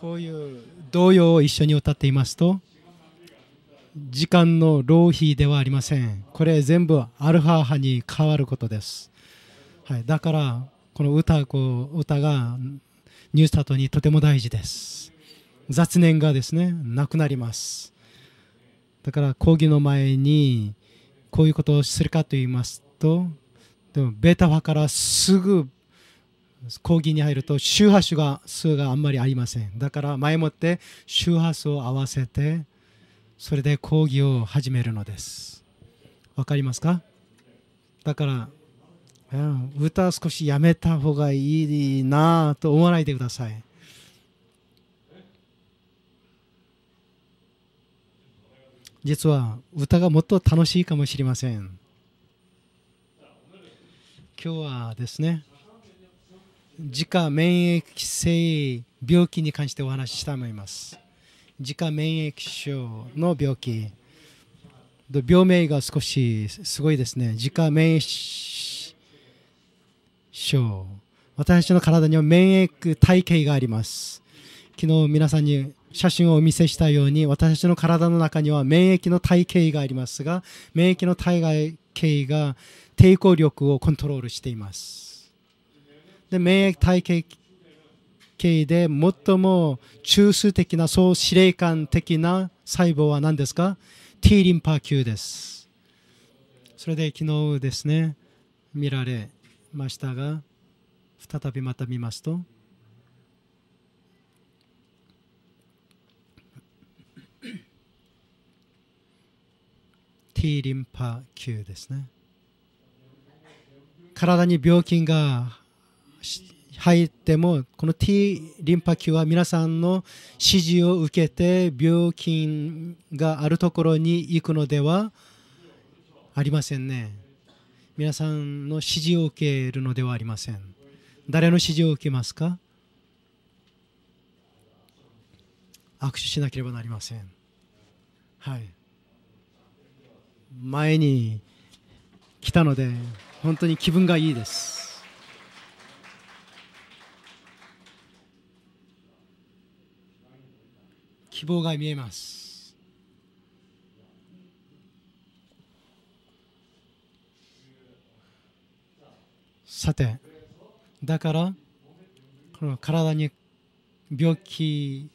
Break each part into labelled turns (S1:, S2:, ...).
S1: こういう童謡を一緒に歌っていますと時間の浪費ではありませんこれ全部アルファ波に変わることです、はい、だからこの歌こう歌がニュースタートにとても大事です雑念がですねなくなりますだから講義の前にこういうことをするかと言いますとでもベータ波からすぐ講義に入ると周波数が数があんまりありませんだから前もって周波数を合わせてそれで講義を始めるのですわかりますかだから歌少しやめた方がいいなと思わないでください実は歌がもっと楽しいかもしれません今日はですね自家免疫性病気に関してお話ししたいと思います自家免疫症の病気病名が少しすごいですね自家免疫症私の体には免疫体系があります昨日皆さんに写真をお見せしたように私の体の中には免疫の体系がありますが免疫の体系が抵抗力をコントロールしていますで免疫体系系で最も中枢的な総司令官的な細胞は何ですか T リンパ球ですそれで昨日ですね見られましたが再びまた見ますとティーリンパ球ですね体に病気が入ってもこの T リンパ球は皆さんの指示を受けて病菌があるところに行くのではありませんね皆さんの指示を受けるのではありません誰の指示を受けますか握手しなければなりませんはい前に来たので本当に気分がいいです希望が見えますさてだからこの体に病気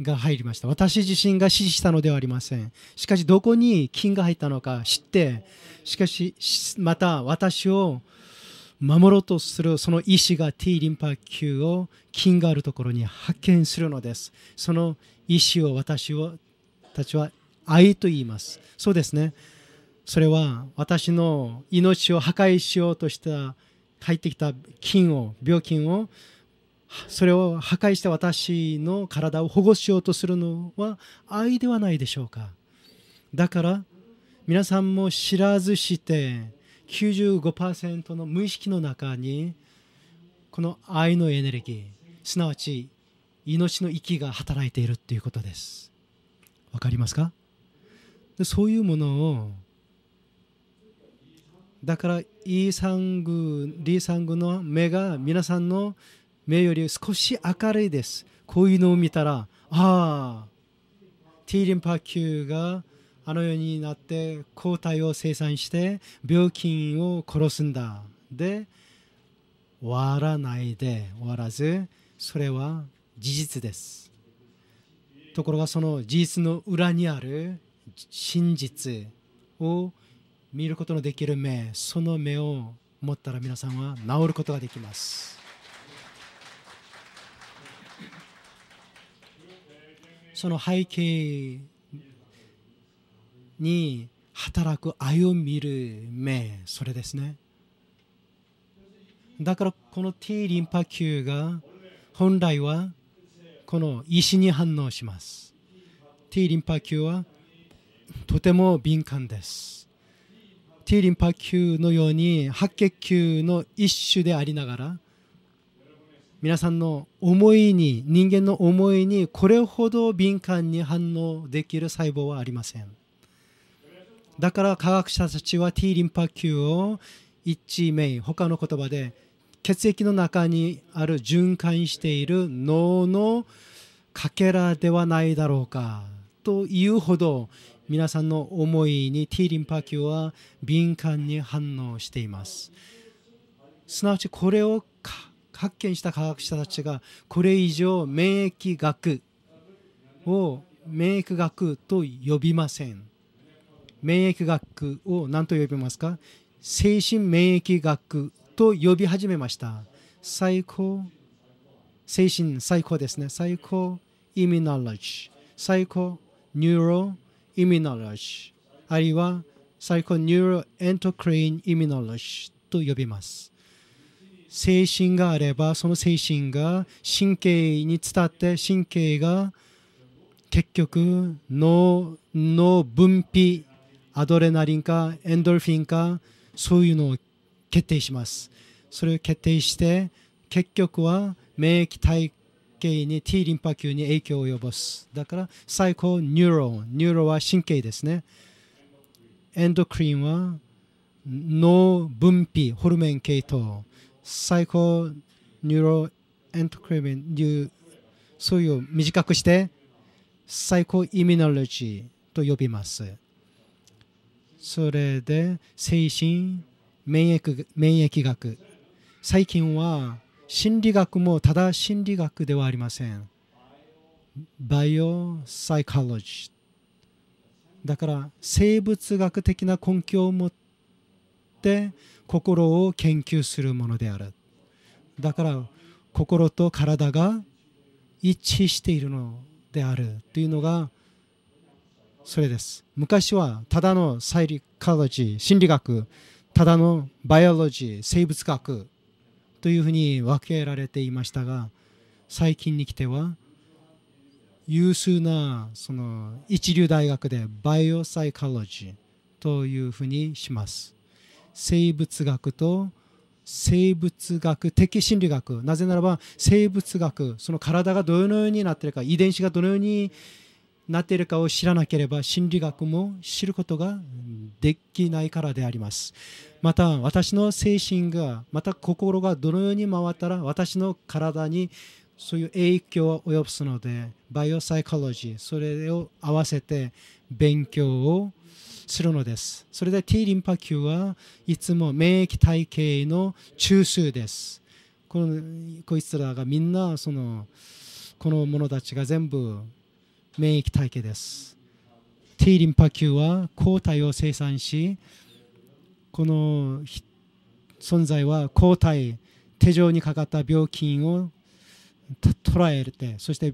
S1: が入りました私自身が指示したのではありませんしかしどこに菌が入ったのか知ってしかしまた私を守ろうとするその意志が T リンパ球を菌があるところに発見するのです。その意志を私をたちは愛と言います。そうですね。それは私の命を破壊しようとした入ってきた菌を病菌をそれを破壊して私の体を保護しようとするのは愛ではないでしょうか。だから皆さんも知らずして95%の無意識の中にこの愛のエネルギーすなわち命の息が働いているということですわかりますかでそういうものをだからイサングリサングの目が皆さんの目より少し明るいですこういうのを見たらああーリンパ球があのようになって抗体を生産して病菌を殺すんだで終わらないで終わらずそれは事実ですところがその事実の裏にある真実を見ることのできる目その目を持ったら皆さんは治ることができますその背景に働く歩みる目それですねだからこの T リンパ球が本来はこの石に反応します T リンパ球はとても敏感です T リンパ球のように白血球の一種でありながら皆さんの思いに人間の思いにこれほど敏感に反応できる細胞はありませんだから科学者たちは T リンパ球を1メイン他の言葉で血液の中にある循環している脳のかけらではないだろうかというほど皆さんの思いに T リンパ球は敏感に反応していますすなわちこれを発見した科学者たちがこれ以上免疫学を免疫学と呼びません免疫学を何と呼びますか精神免疫学と呼び始めました最高精神最高ですね最高イミノロジー最高ニューロイミノロジーあるいは最高ニューロエントクレインイミノロジーと呼びます精神があればその精神が神経に伝って神経が結局脳脳分泌アドレナリンかエンドルフィンかそういうのを決定しますそれを決定して結局は免疫体系に T リンパ球に影響を及ぼすだから最高ニューロニューロは神経ですねエンドクリーンは脳分泌ホルメン系統最高ニューロエンドクリンいそういう短くしてサイコイミノロジーと呼びます。それで精神免疫免疫学最近は心理学もただ心理学ではありませんバイオサイカロジーだから生物学的な根拠を持って心を研究するものであるだから心と体が一致しているのであるというのがそれです昔はただのサイカロジー心理学ただのバイオロジー生物学というふうに分けられていましたが最近に来ては優秀なその一流大学でバイオサイカロジーというふうにします生物学と生物学的心理学なぜならば生物学その体がどのようになっているか遺伝子がどのようになっているかを知らなければ心理学も知ることができないからでありますまた私の精神がまた心がどのように回ったら私の体にそういう影響を及ぼすのでバイオサイコロジーそれを合わせて勉強をするのですそれで T リンパ球はいつも免疫体系の中枢ですこのこいつらがみんなそのこの者たちが全部免疫体系です T リンパ球は抗体を生産しこの存在は抗体手錠にかかった病菌を捉えてそして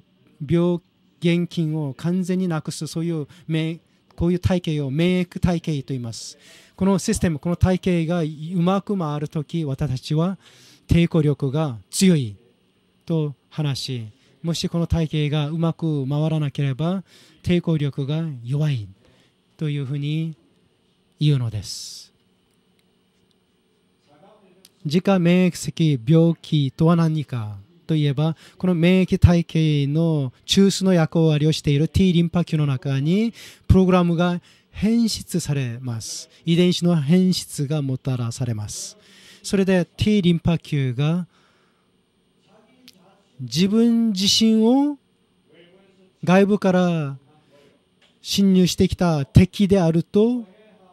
S1: 病原菌を完全になくすそういう免こういう体系を免疫体系と言いますこのシステムこの体系がうまく回るとき私たちは抵抗力が強いと話しもしこの体系がうまく回らなければ抵抗力が弱いというふうに言うのです自家免疫的病気とは何かといえばこの免疫体系の中枢の役割をしている T リンパ球の中にプログラムが変質されます遺伝子の変質がもたらされますそれで T リンパ球が自分自身を外部から侵入してきた敵であると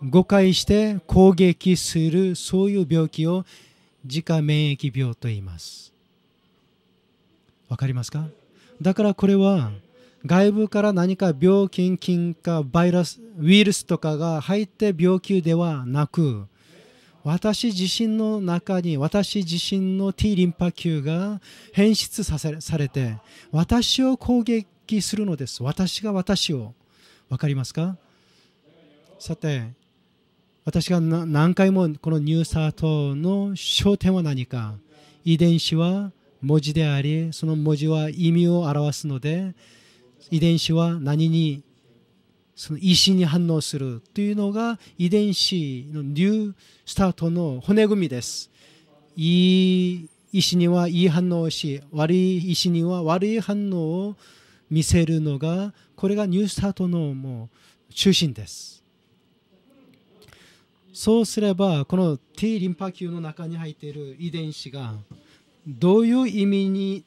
S1: 誤解して攻撃するそういう病気を自家免疫病と言いますわかりますかだからこれは外部から何か病菌菌かバイラスウイルスとかが入って病気ではなく私自身の中に私自身の T リンパ球が変質さされて私を攻撃するのです私が私を分かりますかさて私が何回もこのニューサートの焦点は何か遺伝子は文字でありその文字は意味を表すので遺伝子は何にその意思に反応するというのが遺伝子のニュースタートの骨組みです。いい意思にはいい反応をし悪い意思には悪い反応を見せるのがこれがニュースタートのもう中心です。そうすればこの T リンパ球の中に入っている遺伝子がどういう意味に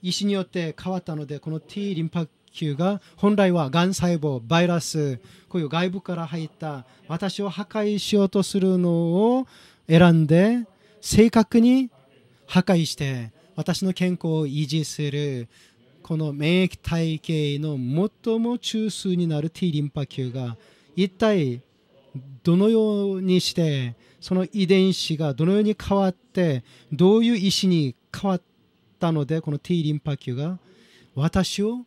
S1: 意思によって変わったのでこの T リンパ球が本来はがん細胞バイラスこういう外部から入った私を破壊しようとするのを選んで正確に破壊して私の健康を維持するこの免疫体系の最も中枢になる T リンパ球が一体どのようにしてその遺伝子がどのように変わってどういう意思に変わったのでこの T リンパ球が私を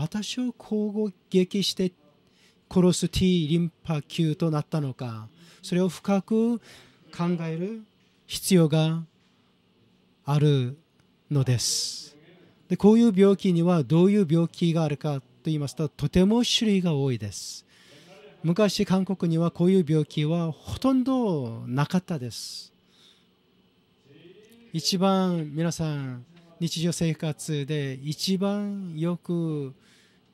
S1: 私を攻撃して殺す T リンパ球となったのかそれを深く考える必要があるのですでこういう病気にはどういう病気があるかと言いますととても種類が多いです昔韓国にはこういう病気はほとんどなかったです一番皆さん日常生活で一番よく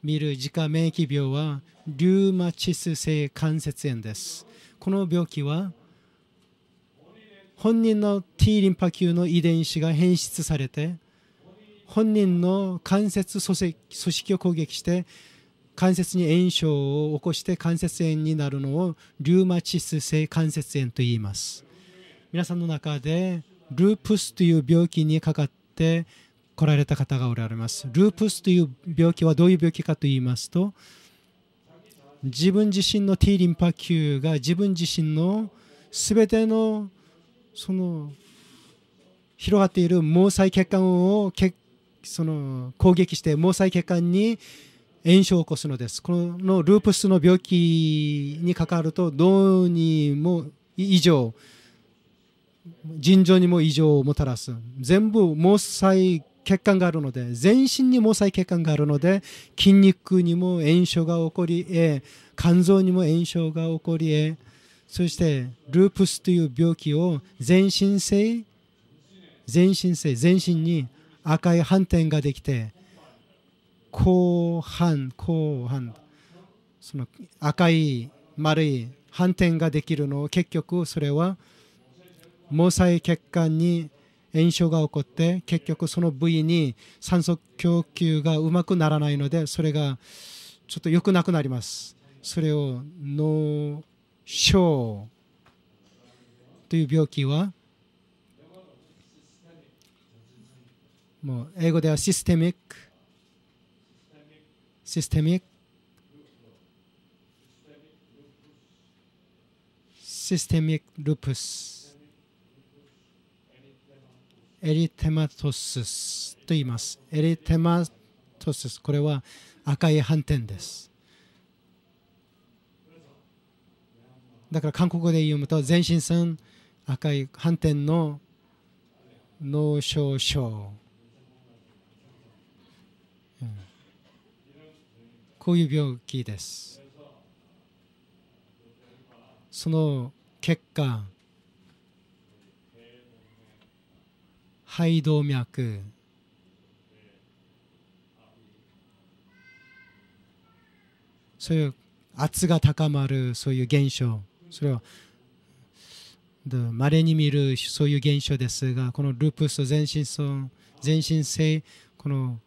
S1: 見る自家免疫病はリュウマチス性関節炎ですこの病気は本人の T リンパ球の遺伝子が変質されて本人の関節組織を攻撃して関節に炎症を起こして関節炎になるのをリュウマチス性関節炎と言います皆さんの中でループスという病気にかかっって来られた方がおられます。ループスという病気はどういう病気かと言いますと自分自身の T リンパ球が自分自身の全てのその広がっている毛細血管をけその攻撃して毛細血管に炎症を起こすのです。このループスの病気にかかるとどうにも以上尋常にも異常をもたらす全部毛細血管があるので全身に毛細血管があるので筋肉にも炎症が起こり、え肝臓にも炎症が起こり、えそしてループスという病気を全身性全身性全身に赤い斑点ができて後半後半その赤い丸い斑点ができるのを結局それは毛細血管に炎症が起こって結局その部位に酸素供給がうまくならないのでそれがちょっと良くなくなりますそれを脳症という病気はもう英語ではシステミックシステミックシステミックルプスエリテマトススと言います。エリテマトスス、これは赤い斑点です。だから韓国で読むと、全身さん赤い斑点の脳症症、うん。こういう病気です。その結果、肺動脈そういう圧が高まるそういう現象それはまれに見るそういう現象ですがこのループス全身症全身性この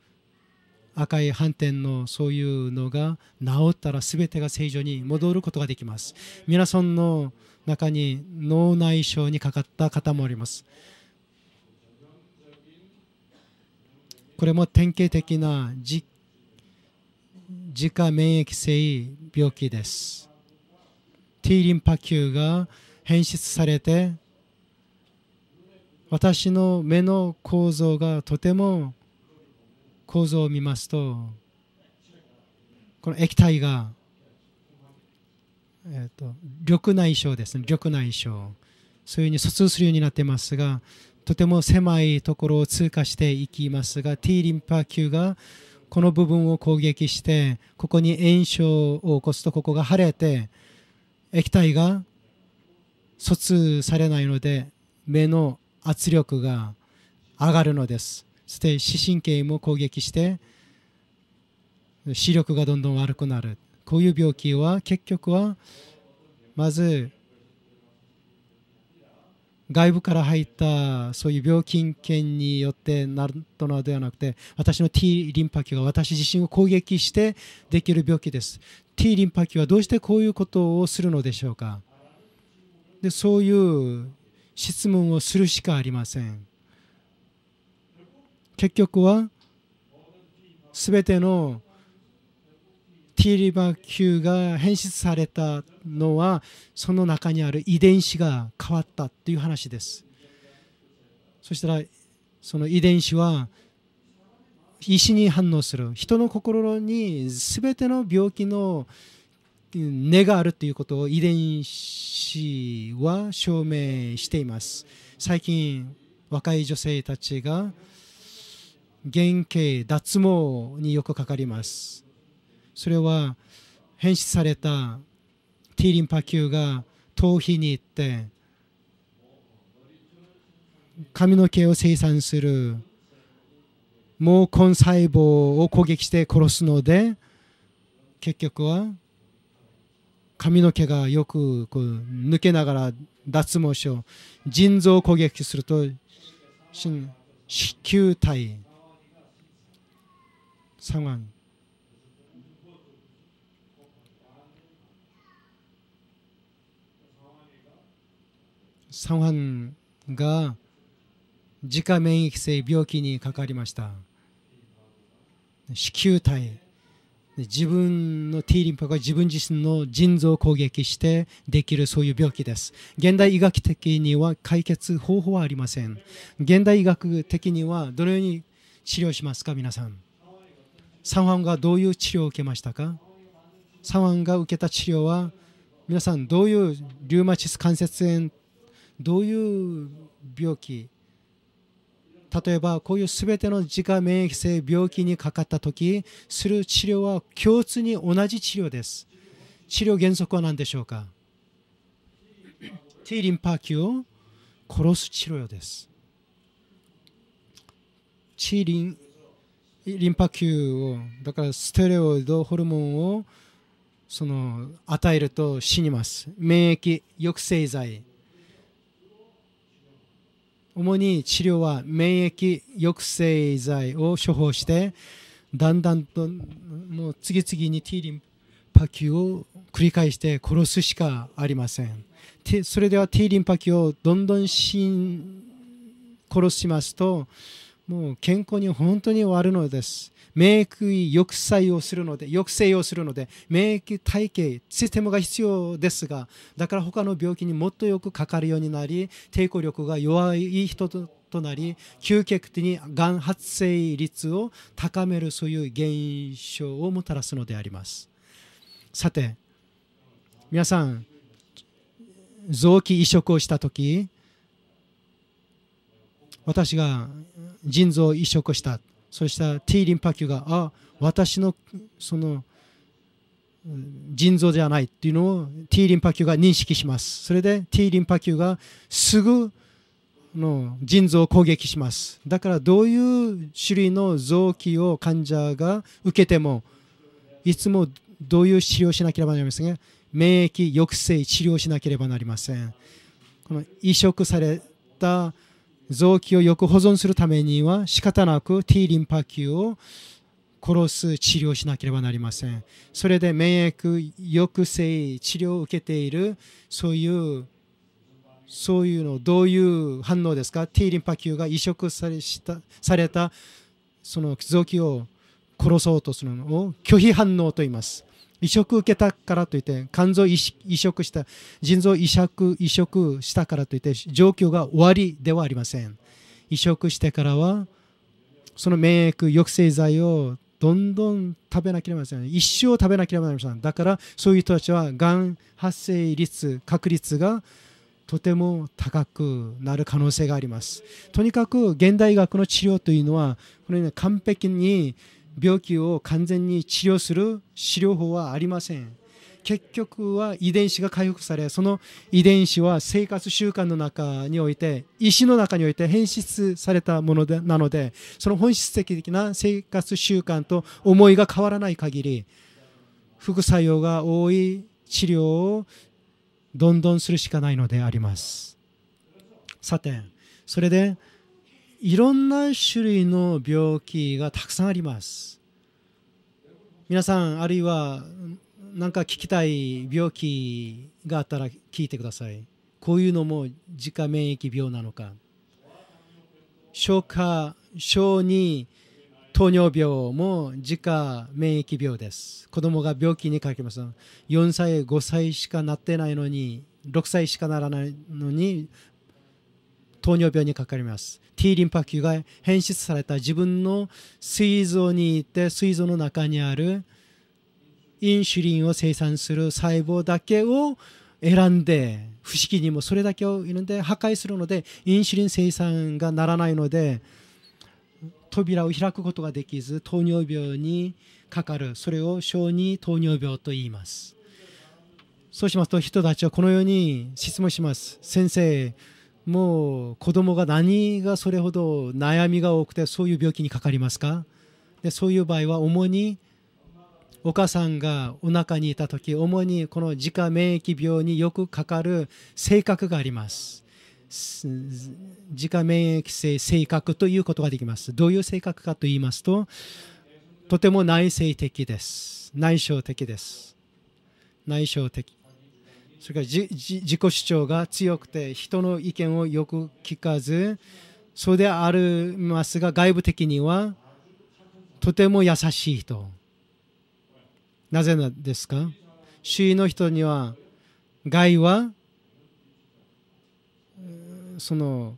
S1: 赤い斑点のそういうのが治ったら全てが正常に戻ることができます皆さんの中に脳内障にかかった方もありますこれも典型的な自家免疫性病気です T リンパ球が変質されて私の目の構造がとても構造を見ますとこの液体が、えーと、と緑内障ですね緑内障そういうふうに疎通するようになってますがとても狭いところを通過していきますが T リンパ球がこの部分を攻撃してここに炎症を起こすとここが腫れて液体が疎通されないので目の圧力が上がるのですそして視神経も攻撃して視力がどんどん悪くなるこういう病気は結局はまず外部から入ったそういう病菌圏によってなるとのではなくて私の T リンパ球が私自身を攻撃してできる病気です T リンパ球はどうしてこういうことをするのでしょうかでそういう質問をするしかありません結局は全ての T リバー Q が変質されたのはその中にある遺伝子が変わったという話ですそしたらその遺伝子は石に反応する人の心に全ての病気の根があるということを遺伝子は証明しています最近若い女性たちが原型脱毛によくかかりますそれは変質されたティーリンパ球が頭皮に行って髪の毛を生産する毛根細胞を攻撃して殺すので結局は髪の毛がよくこう抜けながら脱毛症腎臓を攻撃すると子宮体상황サンハンが自家免疫性病気にかかりました子宮体自分の T リンパが自分自身の腎臓を攻撃してできるそういう病気です現代医学的には解決方法はありません現代医学的にはどのように治療しますか皆さんサンファンがどういう治療を受けましたかサンファンが受けた治療は皆さんどういうリウマチス関節炎どういう病気例えばこういう全ての自家免疫性病気にかかった時する治療は共通に同じ治療です治療原則は何でしょうか T リンパ球を殺す治療です T リンリンパ球をだからステレオイドホルモンをその与えると死にます免疫抑制剤主に治療は免疫抑制剤を処方してだんだんともう次々に T リンパ球を繰り返して殺すしかありませんそれでは T リンパ球をどんどん殺しますともう健康に本当に悪いのです免疫抑制をするので、抑制をするので、免疫体系、システムが必要ですが、だから他の病気にもっとよくかかるようになり、抵抗力が弱い人ととなり究極的にがん発生率を高めるそういう現象をもたらすのでありますさて皆さん臓器移植をした時私が腎臓移植したそうした T リンパ球があ私のその腎臓じゃないっていうのを T リンパ球が認識しますそれで T リンパ球がすぐの腎臓を攻撃しますだからどういう種類の臓器を患者が受けてもいつもどういう治療をしなければなりませんが免疫抑制治療しなければなりませんこの移植された臓器をよく保存するためには仕方なく T リンパ球を殺す治療しなければなりません。それで免疫抑制治療を受けているそういうそういうのどういう反応ですか ?T リンパ球が移植されしたされたその臓器を殺そうとするのを拒否反応と言います。移植受けたからといって肝臓移植した腎臓移植移植したからといって状況が終わりではありません移植してからはその免疫抑制剤をどんどん食べなければなりません一生食べなければなりませんだからそういう人たちはがん発生率確率がとても高くなる可能性がありますとにかく現代医学の治療というのはこのように完璧に病気を完全に治療する治療法はありません結局は遺伝子が回復されその遺伝子は生活習慣の中において石の中において変質されたものでなのでその本質的な生活習慣と思いが変わらない限り副作用が多い治療をどんどんするしかないのでありますさてそれでいろんな種類の病気がたくさんあります皆さんあるいは何か聞きたい病気があったら聞いてくださいこういうのも自家免疫病なのか消化小児糖尿病も自家免疫病です子供が病気にかけます4歳5歳しかなってないのに6歳しかならないのに糖尿病にかかります T リンパ球が変質された自分の膵臓にいて膵臓の中にあるインシュリンを生産する細胞だけを選んで不思議にもそれだけをるんで破壊するのでインシュリン生産がならないので扉を開くことができず糖尿病にかかるそれを小児糖尿病と言いますそうしますと人たちはこのように質問します先生もう子供が何がそれほど悩みが多くてそういう病気にかかりますかでそういう場合は主にお母さんがお腹にいた時主にこの自家免疫病によくかかる性格があります自家免疫性性格ということができますどういう性格かと言いますととても内省的です内省的です内省的それから自己主張が強くて人の意見をよく聞かずそうでありますが外部的にはとても優しい人なぜなんですか周囲の人には害はその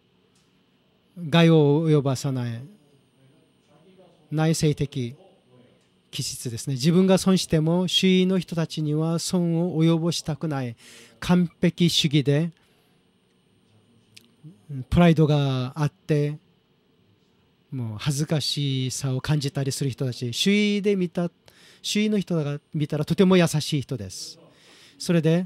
S1: 害を及ばさない内政的気質ですね自分が損しても周囲の人たちには損を及ぼしたくない完璧主義でプライドがあってもう恥ずかしさを感じたりする人たち周囲で見た周囲の人が見たらとても優しい人ですそれで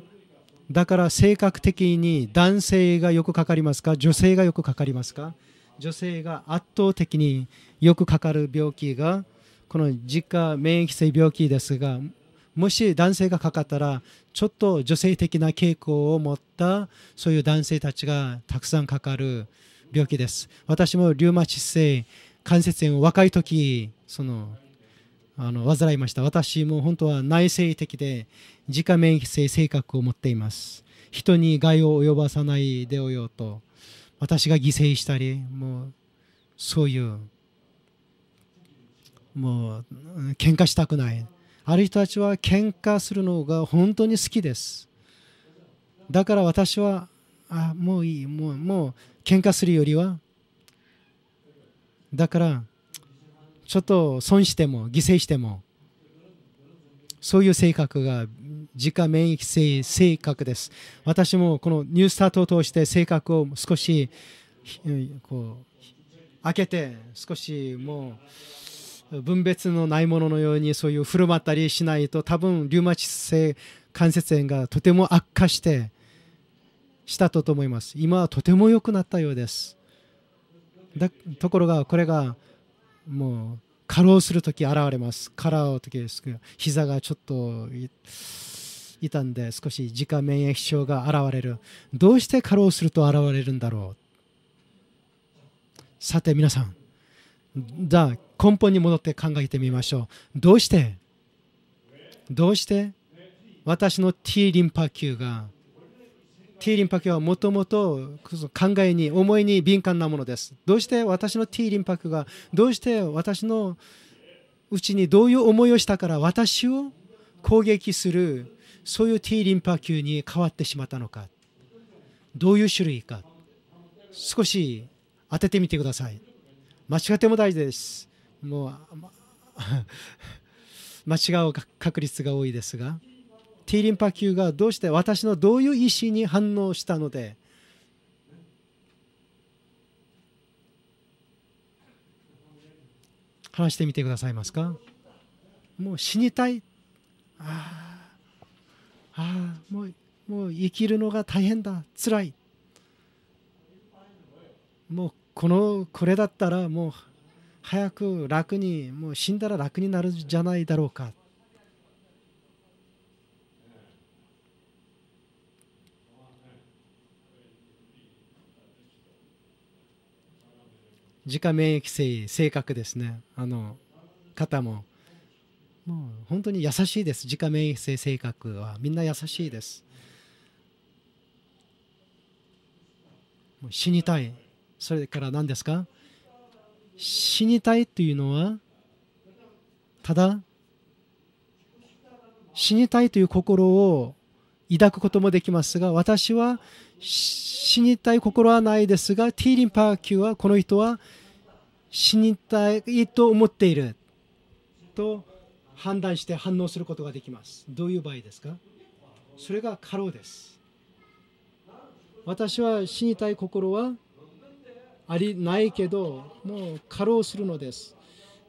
S1: だから性格的に男性がよくかかりますか女性がよくかかりますか女性が圧倒的によくかかる病気がこの実家免疫性病気ですがもし男性がかかったらちょっと女性的な傾向を持ったそういう男性たちがたくさんかかる病気です私もリウマチ性関節炎を若い時そのあの患いました私も本当は内省的で自家免疫性性格を持っています人に害を及ばさないでおようと私が犠牲したりもうそういうもう喧嘩したくないある人たちは喧嘩するのが本当に好きですだから私はあもういいもうもう喧嘩するよりはだからちょっと損しても犠牲してもそういう性格が自家免疫性性格です私もこのニュースタートを通して性格を少しこう開けて少しもう分別のないもののようにそういう振る舞ったりしないと多分リウマチ性関節炎がとても悪化してしたと思います今はとても良くなったようですだところがこれがもう過労する時現れます過労時です膝がちょっと痛んで少し自家免疫症が現れるどうして過労すると現れるんだろうさて皆さんじゃあ根本に戻って考えてみましょうどうしてどうして私の T リンパ球が T リンパ球はもともと考えに思いに敏感なものですどうして私の T リンパ球がどうして私のうちにどういう思いをしたから私を攻撃するそういう T リンパ球に変わってしまったのかどういう種類か少し当ててみてください間違っても大事ですもう間違う確率が多いですが T リンパ球がどうして私のどういう意思に反応したので話してみてくださいますかもう死にたいああもうもう生きるのが大変だつらいもうこのこれだったらもう早く楽にもう死んだら楽になるじゃないだろうか自家免疫性性格ですねあの方ももう本当に優しいです自家免疫性性格はみんな優しいです死にたいそれから何ですか死にたいというのはただ死にたいという心を抱くこともできますが私は死にたい心はないですがティーリンパー級はこの人は死にたいと思っていると判断して反応することができますどういう場合ですかそれが過労です私は死にたい心はありないけどもう過労するのです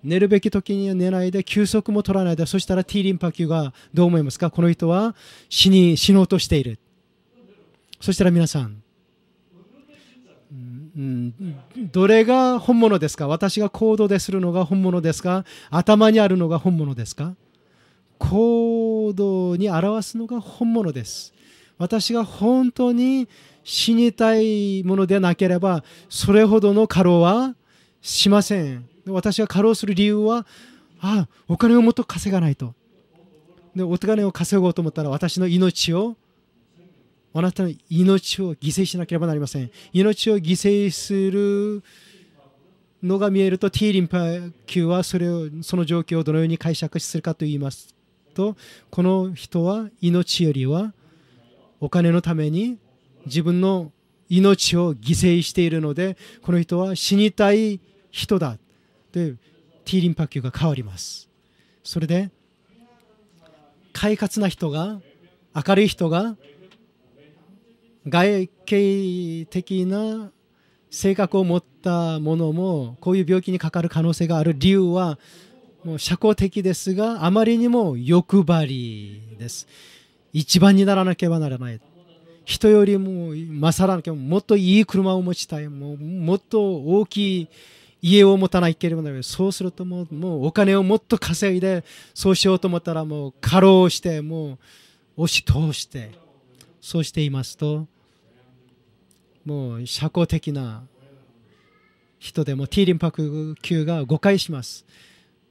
S1: 寝るべき時には寝ないで休息も取らないでそしたら T リンパ球がどう思いますかこの人は死に死のうとしているそしたら皆さん、うん、どれが本物ですか私が行動でするのが本物ですか頭にあるのが本物ですか行動に表すのが本物です私が本当に死にたいものでなければそれほどの過労はしません私が過労する理由はあお金をもっと稼がないとでお金を稼ごうと思ったら私の命をあなたの命を犠牲しなければなりません命を犠牲するのが見えると T リンパ球はそれをその状況をどのように解釈するかと言いますとこの人は命よりはお金のために自分の命を犠牲しているのでこの人は死にたい人だで T リンパ球が変わりますそれで快活な人が明るい人が外形的な性格を持ったものもこういう病気にかかる可能性がある理由はもう社交的ですがあまりにも欲張りです一番にならなければならない人よりも勝らなきゃもっといい車を持ちたいももっと大きい家を持たないければならないそうするともうもうお金をもっと稼いでそうしようと思ったらもう過労してもう押し通してそうしていますともう社交的な人でも T リンパク球が誤解します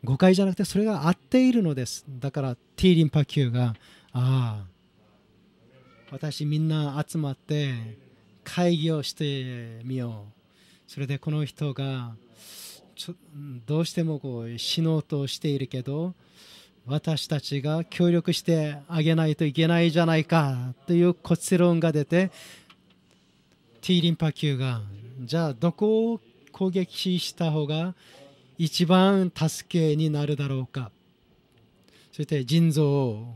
S1: 誤解じゃなくてそれが合っているのですだから T リンパ球がああ私みんな集まって会議をしてみようそれでこの人がどうしてもこう死のうとしているけど私たちが協力してあげないといけないじゃないかという骨論が出て T リンパ球がじゃあどこを攻撃した方が一番助けになるだろうかそして腎臓を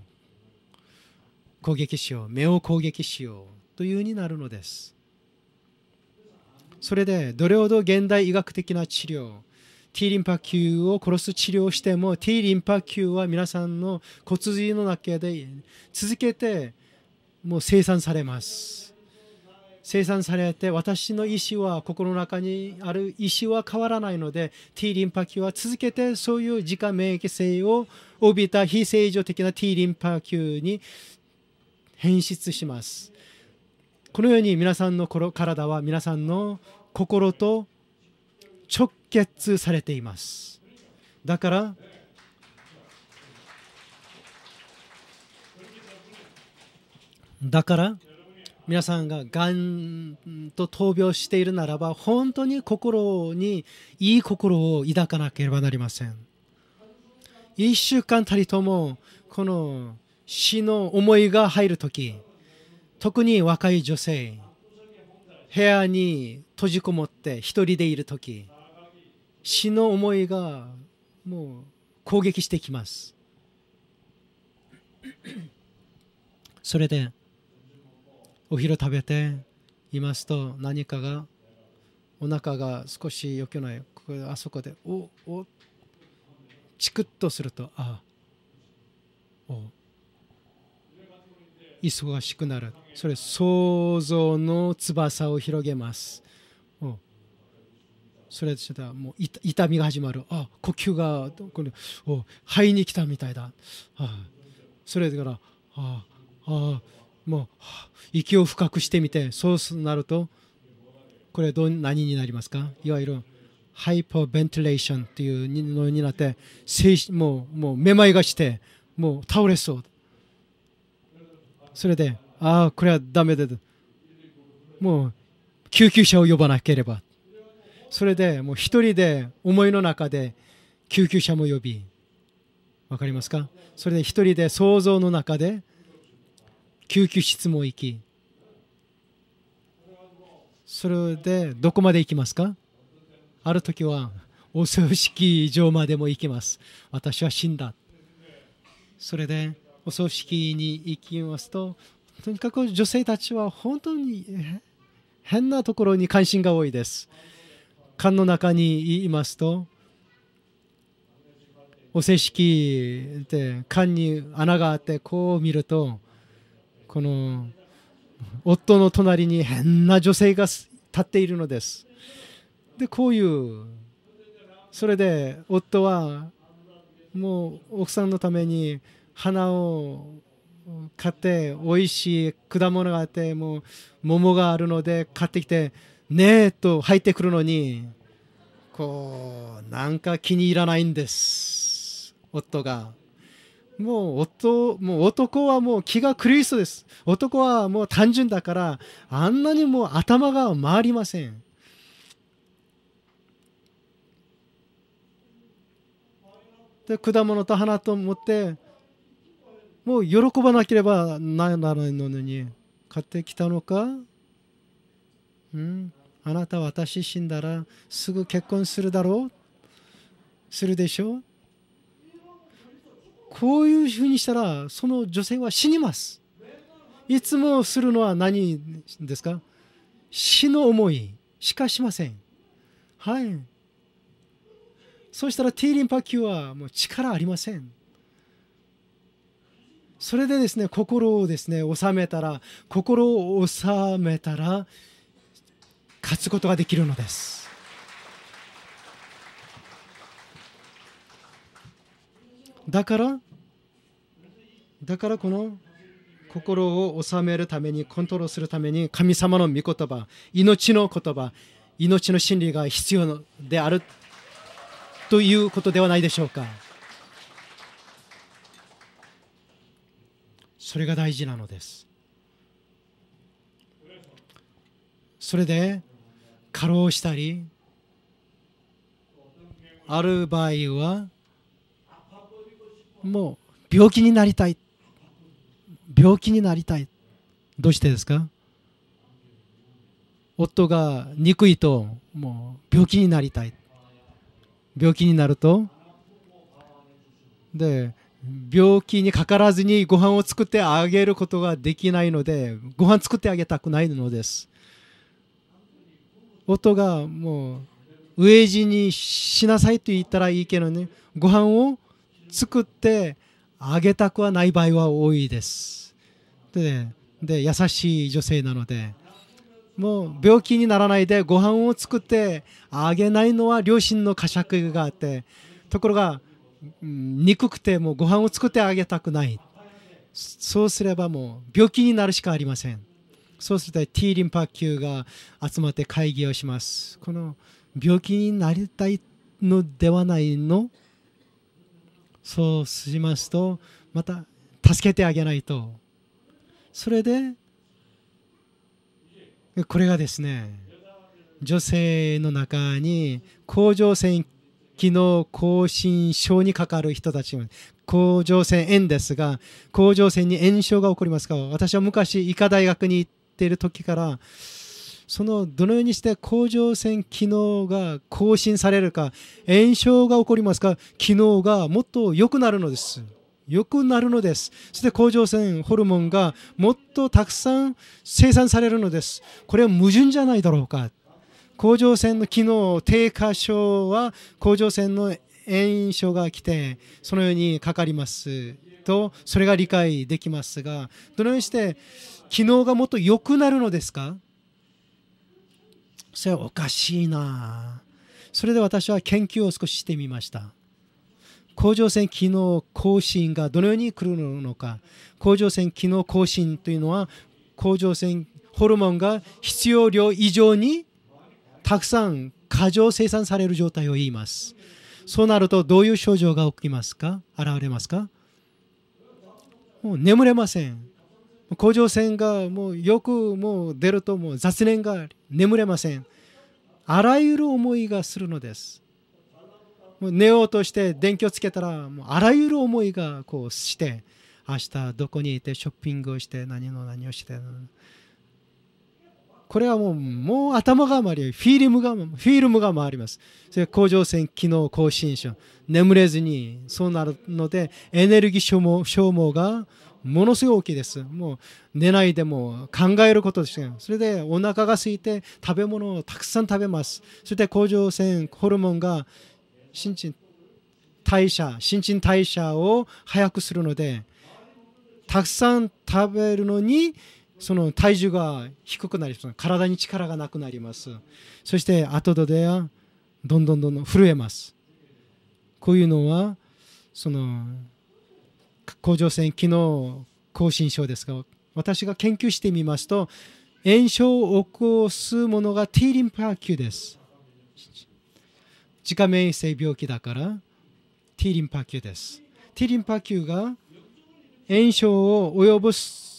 S1: 攻撃しよう目を攻撃しようというになるのですそれでどれほど現代医学的な治療 T リンパ球を殺す治療をしても T リンパ球は皆さんの骨髄の中で続けてもう生産されます生産されて私の意思は心の中にある意思は変わらないので T リンパ球は続けてそういう自家免疫性を帯びた非正常的な T リンパ球に変質しますこのように皆さんの体は皆さんの心と直結されていますだからだから皆さんががんと闘病しているならば本当に心にいい心を抱かなければなりません1週間たりともこの死の思いが入るとき、特に若い女性、部屋に閉じこもって一人でいるとき、死の思いがもう攻撃してきます。それで、お昼食べていますと何かがお腹が少しよけないあそこでおおチクッとするとあお忙しくなるそれ想像の翼を広げますそれでしたもう痛みが始まるあ呼吸がこれお肺に来たみたいだ、あ、それからああもう、息を深くしてみてそうなるとこれどう何になりますかいわゆるハイパーベンテレーションというのになってもうもうめまいがしてもう倒れそうそれでああこれはダメだもう救急車を呼ばなければそれでもう一人で思いの中で救急車も呼びわかりますかそれで一人で想像の中で救急室も行きそれでどこまで行きますかある時はお葬式場までも行きます私は死んだそれでお葬式に行きますととにかく女性たちは本当に変なところに関心が多いです館の中にいますとお葬式で缶に穴があってこう見るとこの夫の隣に変な女性が立っているのですでこういうそれで夫はもう奥さんのために花を買って美味しい果物があってもう桃があるので買ってきてねえと入ってくるのにこうなんか気に入らないんです夫がもう夫もう男はもう気が狂いそうです男はもう単純だからあんなにもう頭が回りませんで果物と花と思ってもう喜ばなければならないのに買ってきたのか、うん、あなた私死んだらすぐ結婚するだろうするでしょうこういうふうにしたらその女性は死にますいつもするのは何ですか死の思いしかしませんはいそしたら T リンパ球はもう力ありませんそれでですね心をですね収めたら心を収めたら勝つことができるのですだからだからこの心を収めるためにコントロールするために神様の御言葉命の言葉命の真理が必要であるということではないでしょうか。それが大事なのですそれで過労したりある場合はもう病気になりたい病気になりたいどうしてですか夫が憎いともう病気になりたい病気になるとで病気にかからずにご飯を作ってあげることができないのでご飯作ってあげたくないのです夫がもう飢え死にしなさいと言ったらいいけどねご飯を作ってあげたくはない場合は多いですでで優しい女性なのでもう病気にならないでご飯を作ってあげないのは両親の呵責があってところが憎くてもうご飯を作ってあげたくないそうすればもう病気になるしかありませんそうすると T リンパ球が集まって会議をしますこの病気になりたいのではないのそうしますとまた助けてあげないとそれでこれがですね女性の中に甲状腺気日、更新症にかかる人たち甲状腺炎ですが甲状腺に炎症が起こりますから私は昔医科大学に行っている時からそのどのようにして甲状腺機能が更新されるか炎症が起こりますか機能がもっと良くなるのです良くなるのですそして甲状腺ホルモンがもっとたくさん生産されるのですこれは矛盾じゃないだろうか甲状腺の機能低下症は甲状腺の炎症が来てそのようにかかりますとそれが理解できますがどのようにして機能がもっと良くなるのですかそれはおかしいなそれで私は研究を少ししてみました甲状腺機能更新がどのように来るのか甲状腺機能更新というのは甲状腺ホルモンが必要量以上にたくさん過剰生産される状態を言いますそうなるとどういう症状が起きますか現れますかもう眠れません甲状腺がもうよくもう出るともう雑念が眠れませんあらゆる思いがするのですもう寝ようとして電気をつけたらもうあらゆる思いがこうして明日どこにいてショッピングをして何の何をしてこれはもうもう頭が回りフィルムがフィルムが回りますそれ甲状腺機能亢進症眠れずにそうなるのでエネルギー消耗消耗がものすごい大きいですもう寝ないでも考えることですねそれでお腹が空いて食べ物をたくさん食べますそして甲状腺ホルモンが新陳代謝新陳代謝を早くするのでたくさん食べるのにその体重が低くなります体に力がなくなりますそして後でどんどんどんどん震えますこういうのはその甲状腺機能亢進症ですが私が研究してみますと炎症を起こすものが T リンパ球です自家免疫性病気だから T リンパ球です T リンパ球が炎症を及ぼす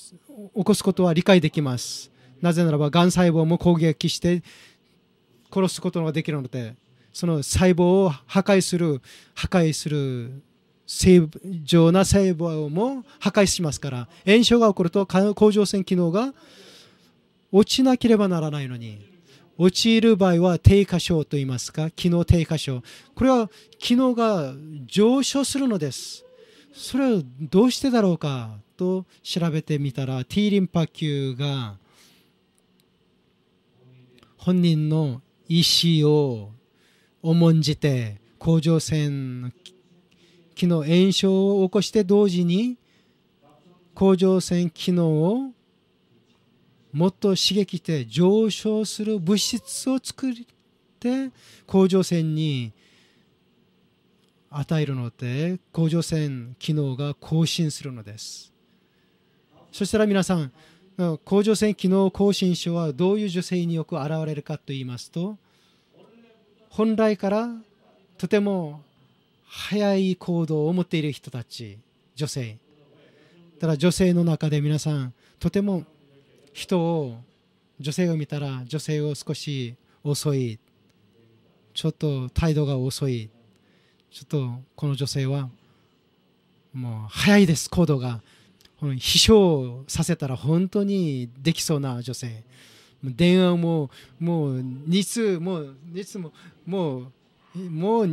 S1: 起こすことは理解できますなぜならばがん細胞も攻撃して殺すことができるのでその細胞を破壊する破壊する正常な細胞も破壊しますから炎症が起こると甲状腺機能が落ちなければならないのに陥る場合は低下症と言いますか機能低下症これは機能が上昇するのですそれはどうしてだろうかと調べてみたら T リンパ球が本人の意思を重んじて甲状腺機能炎症を起こして同時に甲状腺機能をもっと刺激して上昇する物質を作って甲状腺に与えるので甲状腺機能が更新するのです。そしたら皆さん、甲状腺機能亢進症はどういう女性によく現れるかと言いますと、本来からとても早い行動を持っている人たち、女性。だ女性の中で皆さん、とても人を、女性を見たら女性を少し遅い、ちょっと態度が遅い、ちょっとこの女性はもう早いです、行動が。秘書させたら本当にできそうな女性電話ももう2通もう2ももうもう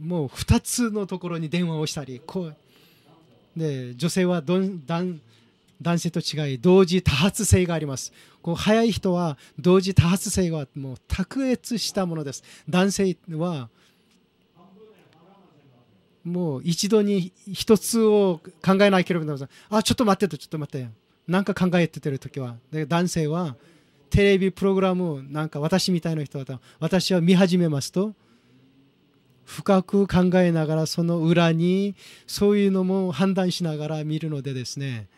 S1: もう2つのところに電話をしたりこうで女性はどん男男性と違い同時多発性がありますこう早い人は同時多発性はもう卓越したものです男性はもう一度に一つを考えなければならない。あ、ちょっと待ってと、ちょっと待って。なんか考えててる時は。で男性はテレビプログラムなんか私みたいな人は私は見始めますと深く考えながらその裏にそういうのも判断しながら見るのでですね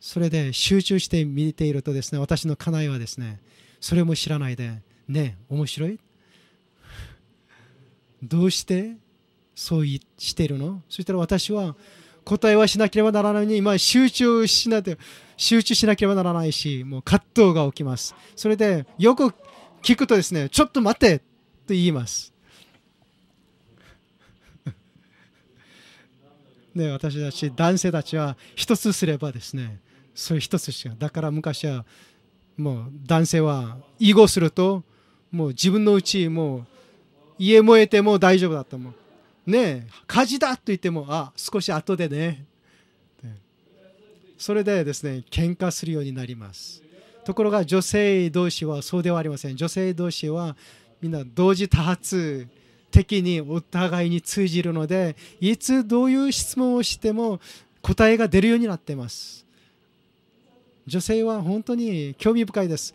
S1: それで集中して見ているとですね私の家内はですねそれも知らないでね面白いどうしてそうしてるのそしたら私は答えはしなければならないのに今集中しなゃ集中しなければならないしもう葛藤が起きますそれでよく聞くとですねちょっと待てと言います ね、私たち男性たちは一つすればですねそれ一つしかだから昔はもう男性は囲碁するともう自分のうちもう家燃えても大丈夫だと思うね火事だと言ってもあ少し後でねそれでですね喧嘩するようになりますところが女性同士はそうではありません女性同士はみんな同時多発的にお互いに通じるのでいつどういう質問をしても答えが出るようになってます女性は本当に興味深いです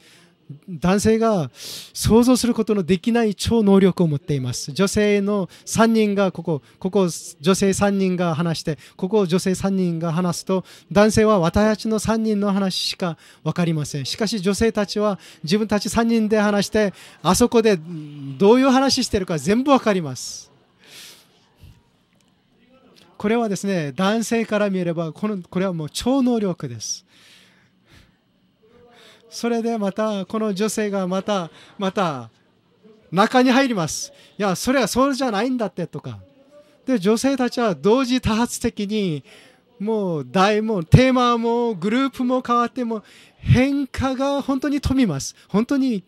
S1: 男性が想像することのできない超能力を持っています女性の3人がここここ女性3人が話してここを女性3人が話すと男性は私たちの3人の話しか分かりませんしかし女性たちは自分たち3人で話してあそこでどういう話してるか全部分かりますこれはですね男性から見ればこのこれはもう超能力ですそれでまたこの女性がまたまた中に入りますいやそれはそうじゃないんだってとかで女性たちは同時多発的にもう題もテーマもグループも変わっても変化が本当に富みます本当に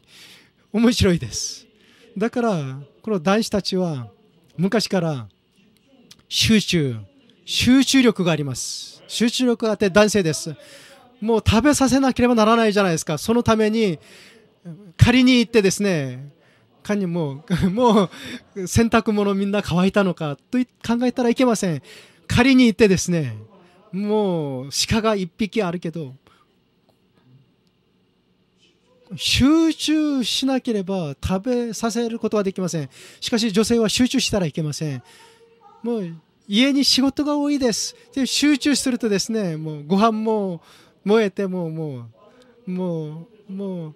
S1: 面白いですだからこの男子たちは昔から集中集中力があります集中力があって男性ですもう食べさせなければならないじゃないですか。そのために、仮に行ってですね、仮にもう、もう、洗濯物みんな乾いたのかと考えたらいけません。仮に行ってですね、もう鹿が1匹あるけど、集中しなければ食べさせることはできません。しかし女性は集中したらいけません。もう家に仕事が多いです。で集中するとですね、もうご飯も燃えてもうもうもうもう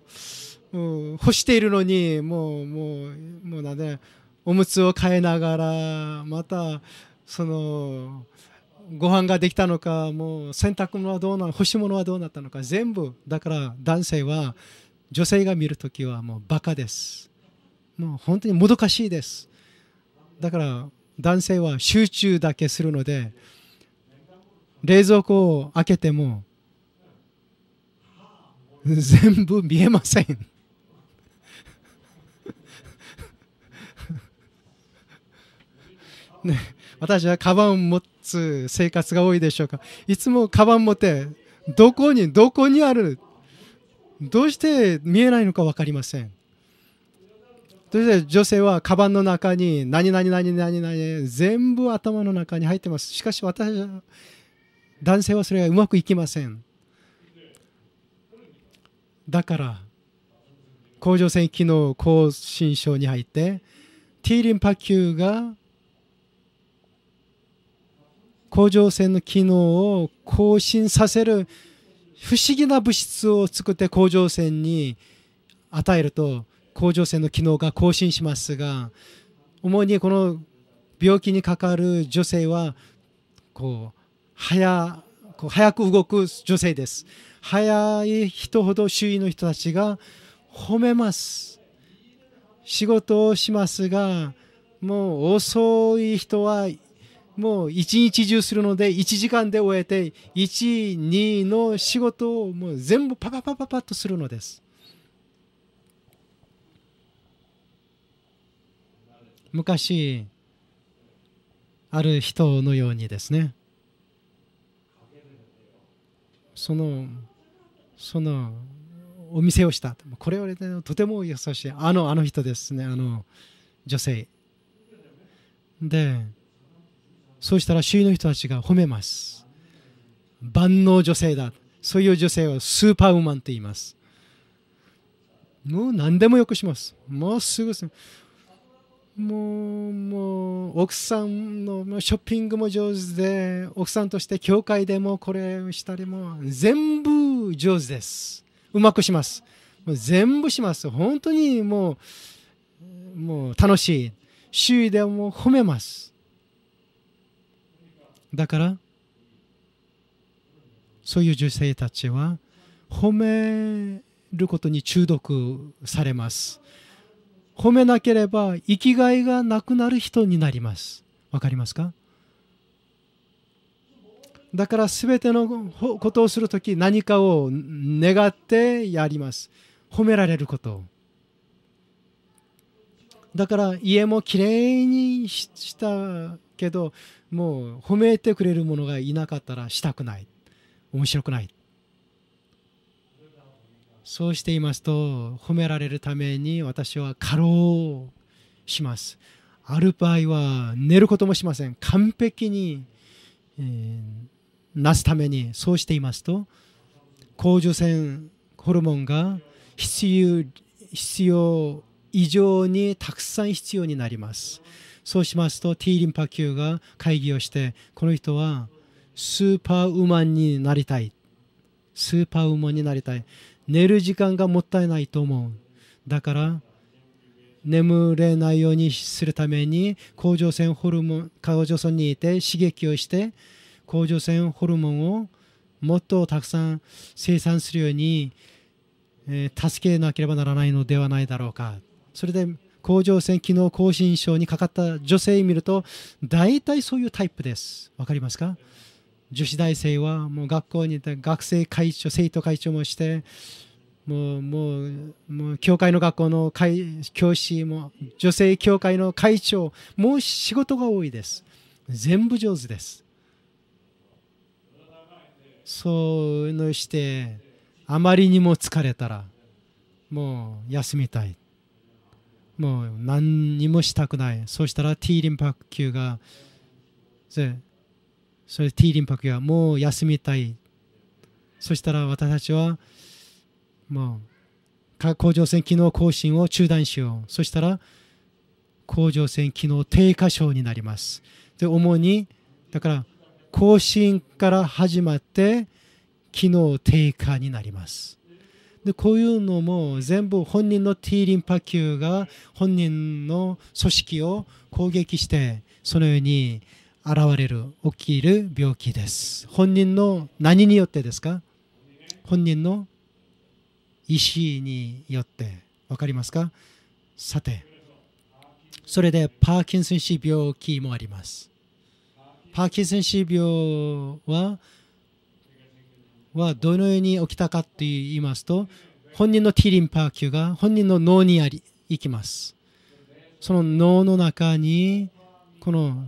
S1: もう干しているのにもうもうもうなでおむつを替えながらまたそのご飯ができたのかもう洗濯物はどうなの干し物はどうなったのか全部だから男性は女性が見るときはもうバカですもう本当にもどかしいですだから男性は集中だけするので冷蔵庫を開けても全部見えませんね、私はカバンを持つ生活が多いでしょうかいつもカバン持ってどこにどこにあるどうして見えないのか分かりませんそして女性はカバンの中に何々何々何全部頭の中に入ってますしかし私は男性はそれがうまくいきませんだから甲状腺機能亢進症に入って T リンパ球が甲状腺の機能を更新させる不思議な物質を作って甲状腺に与えると甲状腺の機能が更新しますが主にこの病気にかかる女性はこう早こう早く動く女性です。早い人ほど周囲の人たちが褒めます仕事をしますがもう遅い人はもう一日中するので1時間で終えて12の仕事をもう全部パパパパパッとするのです昔ある人のようにですねそのそのお店をしたこれは、ね、とても優しいあのあの人ですねあの女性でそうしたら周囲の人たちが褒めます万能女性だそういう女性はスーパーウーマンと言いますもう何でもよくしますもうすぐすもう、もう、奥さんのショッピングも上手で、奥さんとして教会でもこれしたりも、全部上手です。うまくします。もう全部します。本当にもう、もう楽しい。周囲でも褒めます。だから、そういう女性たちは、褒めることに中毒されます。褒めなければ生きがいがなくなる人になります。わかりますかだから全てのことをするとき何かを願ってやります。褒められることを。だから家もきれいにしたけどもう褒めてくれるものがいなかったらしたくない面白くないそうしていますと褒められるために私は過労しますある場合は寝ることもしません完璧に、えー、なすためにそうしていますと甲状腺ホルモンが必要必要以上にたくさん必要になりますそうしますと T リンパ球が会議をしてこの人はスーパーウーマンになりたいスーパーウーマンになりたい寝る時間がもったいないと思うだから眠れないようにするために甲状腺ホルモン甲状腺にいて刺激をして甲状腺ホルモンをもっとたくさん生産するように、えー、助けなければならないのではないだろうかそれで甲状腺機能亢進症にかかった女性見ると大体そういうタイプです分かりますか女子大生はもう学校にいて学生会長生徒会長もしてもうもうもう教会の学校の会教師も女性教会の会長もう仕事が多いです全部上手ですそうのしてあまりにも疲れたらもう休みたいもう何にもしたくないそうしたら T リンパ球がそれティーリンパクやもう休みたい。そしたら私たちは、もう、甲状腺機能更新を中断しよう。そしたら、甲状腺機能低下症になります。で、主に、だから、更新から始まって、機能低下になります。でこういうのも全部本人の T リンパ球が本人の組織を攻撃してそのように現れる起きる病気です本人の何によってですか本人の意思によって分かりますかさてそれでパーキンソン氏病気もありますパーキンソン氏病ははどのように起きたかと言いますと本人の T リンパ球が本人の脳にあり行きますその脳の中にこの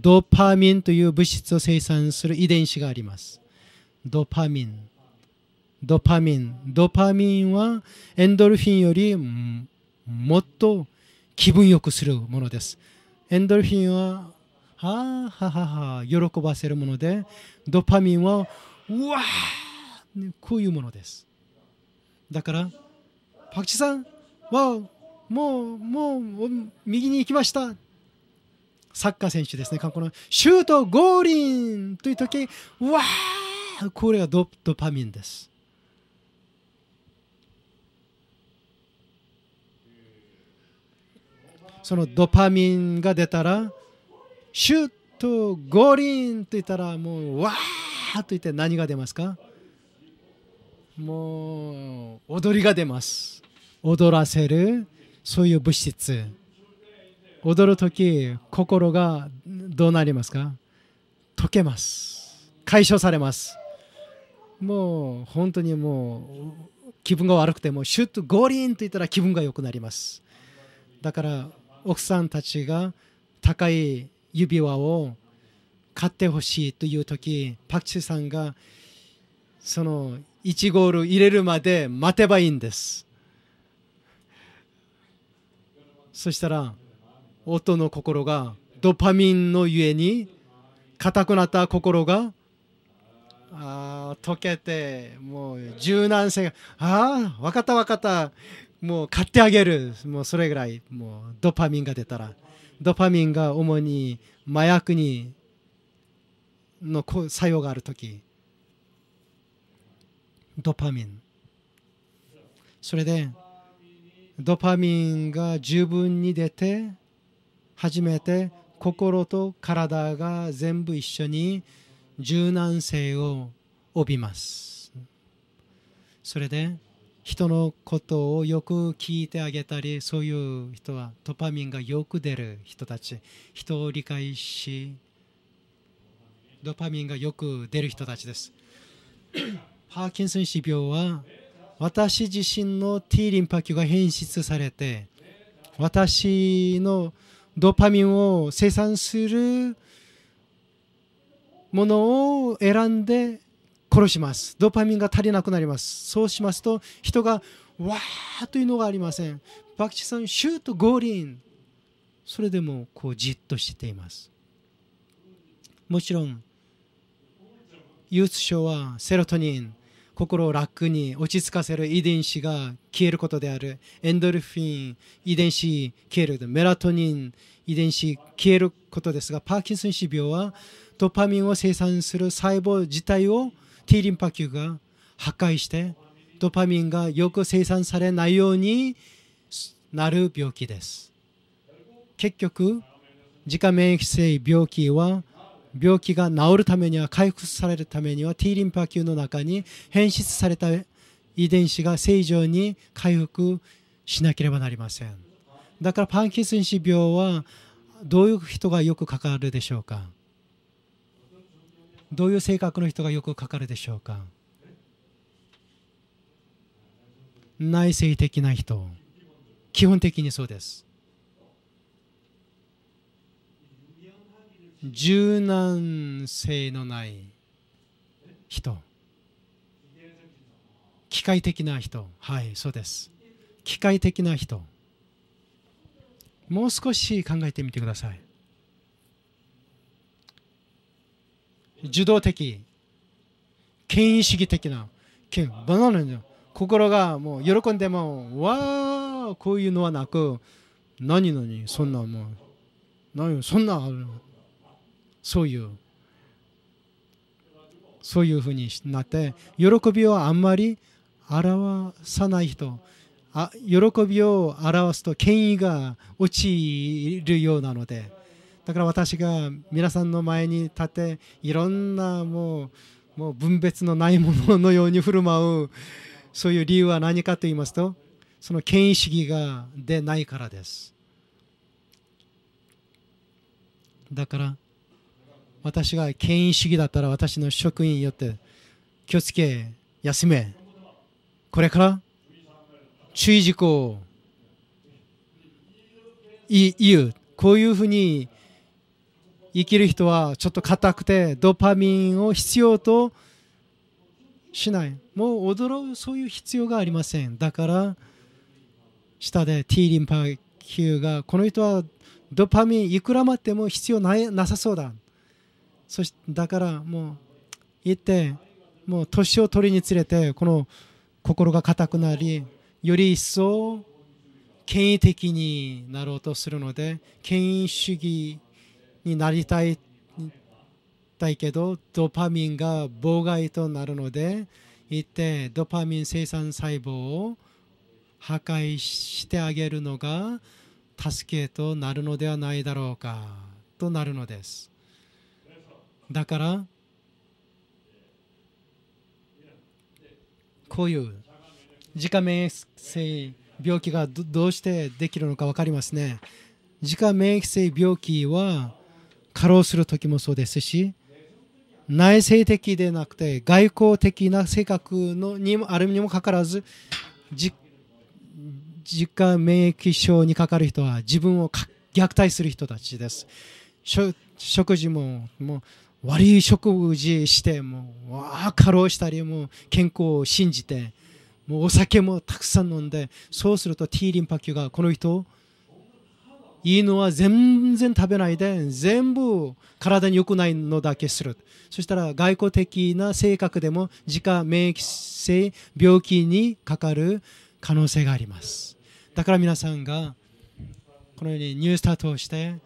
S1: ドパミンという物質を生産する遺伝子があります。ドパミン。ドパミン。ドパミンはエンドルフィンよりもっと気分よくするものです。エンドルフィンは、はあ、ははは喜ばせるもので、ドパミンは、うわあ、こういうものです。だから、パクチさん、わもう、もう、右に行きました。サッカー選手ですね、このシュート、ゴーリンという時わー、これがドドパミンです。そのドパミンが出たら、シュート、ゴーリンと言ったら、もう、わーと言って何が出ますかもう、踊りが出ます。踊らせる、そういう物質。踊る時心がどうなりますか解けます解消されますもう本当にもう気分が悪くてもシュッとゴリンと言ったら気分が良くなりますだから奥さんたちが高い指輪を買ってほしいという時パクチさんがその1ゴール入れるまで待てばいいんですそしたら音の心がドパミンのゆえに硬くなった心があ溶けてもう柔軟性がああ分かった分かったもう買ってあげるもうそれぐらいもうドパミンが出たらドパミンが主に麻薬にの作用がある時ドパミンそれでドパミンが十分に出て初めて心と体が全部一緒に柔軟性を帯びますそれで人のことをよく聞いてあげたりそういう人はドパミンがよく出る人たち人を理解しドパミンがよく出る人たちです パーキンソン氏病は私自身の T リンパ球が変質されて私のドパミンを生産するものを選んで殺しますドパミンが足りなくなりますそうしますと人がわーというのがありませんバクチさんシュートゴーリンそれでもこうじっとしていますもちろん憂鬱症はセロトニン心を楽に落ち着かせる遺伝子が消えることであるエンドルフィン遺伝子消えるメラトニン遺伝子消えることですがパーキンソン氏病はドパミンを生産する細胞自体を T リンパ球が破壊してドパミンがよく生産されないようになる病気です結局自家免疫性病気は病気が治るためには回復されるためには T リンパ球の中に変質された遺伝子が正常に回復しなければなりませんだからパンキスン氏病はどういう人がよくかかるでしょうかどういう性格の人がよくかかるでしょうか内省的な人基本的にそうです柔軟性のない人機械的な人はいそうです機械的な人もう少し考えてみてください受動的権威主義的な権バナナの心がもう喜んでもわあこういうのはなく何々そんなもう何そんなあるそういうそういうふうになって喜びをあんまり表さない人あ喜びを表すと権威が落ちるようなのでだから私が皆さんの前に立っていろんなもうもう分別のないもののように振る舞うそういう理由は何かと言いますとその権威主義がでないからですだから私が権威主義だったら私の職員によって気をつけ休めこれから注意事項を言うこういうふうに生きる人はちょっと硬くてドパミンを必要としないもう驚くそういう必要がありませんだから下で T リンパ球がこの人はドパミンいくら待っても必要ななさそうだそしだからもう言ってもう年を取りにつれてこの心が硬くなりより一層権威的になろうとするので権威主義になりたいたいけどドパミンが妨害となるので言ってドパミン生産細胞を破壊してあげるのが助けとなるのではないだろうかとなるのです。だからこういう自家免疫性病気がどうしてできるのか分かりますね自家免疫性病気は過労する時もそうですし内省的でなくて外交的な性格のにもあるにもかかわらず自家免疫症にかかる人は自分を虐待する人たちです食事もも悪い食事してもうわあ過労したりもう健康を信じてもうお酒もたくさん飲んでそうすると T リンパ球がこの人いいのは全然食べないで全部体に良くないのだけするそしたら外交的な性格でも自家免疫性病気にかかる可能性がありますだから皆さんがこのようにニュースタートをして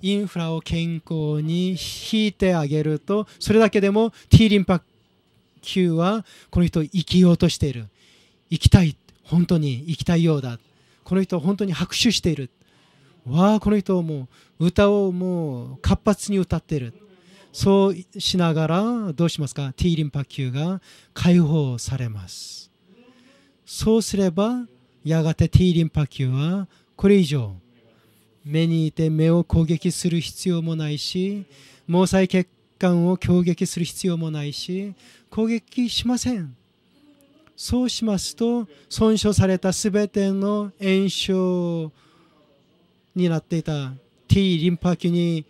S1: インフラを健康に引いてあげるとそれだけでも T リンパ球はこの人生きようとしている生きたい本当に生きたいようだこの人本当に拍手しているわあこの人もう歌をもう活発に歌っているそうしながらどうしますか T リンパ球が解放されますそうすればやがて T リンパ球はこれ以上目にいて目を攻撃する必要もないし毛細血管を攻撃する必要もないし攻撃しませんそうしますと損傷された全ての炎症になっていた T リンパ球に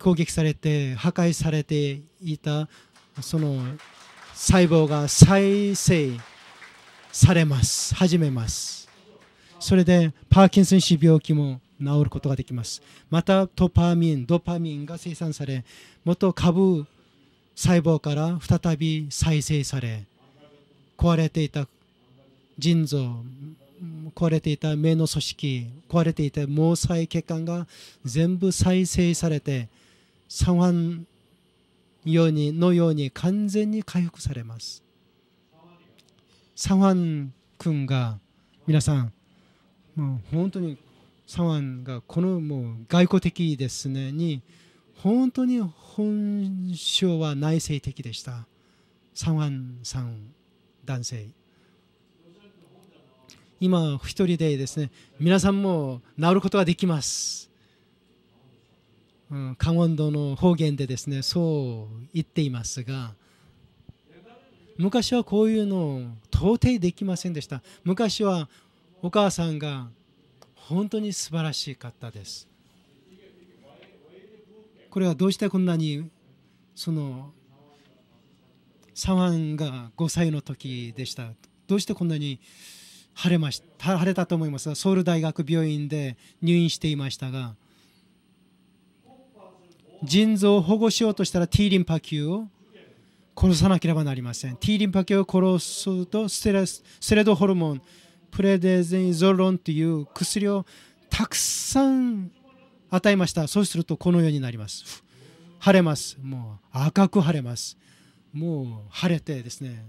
S1: 攻撃されて破壊されていたその細胞が再生されます始めますそれでパーキンソン氏病気も治ることができますまたトパミンドパミンが生産され元株細胞から再び再生され壊れていた腎臓壊れていた目の組織壊れていた毛細血管が全部再生されて三腕ようにのように完全に回復されます三腕君が皆さんもう本当に左腕がこのもう外交的ですねに本当に本性は内省的でした左腕さん男性今一人でですね皆さんも治ることができます、うん、ンドの方言でですねそう言っていますが昔はこういうのを到底できませんでした昔はお母さんが本当に素晴らしかったですこれはどうしてこんなにそのサワンが5歳の時でしたどうしてこんなに晴れました晴れたと思いますがソウル大学病院で入院していましたが腎臓を保護しようとしたら T リンパ球を殺さなければなりません T リンパ球を殺すとステレステレドホルモンプレデゼンゾロンという薬をたくさん与えましたそうするとこのようになります腫れますもう赤く腫れますもう腫れてですね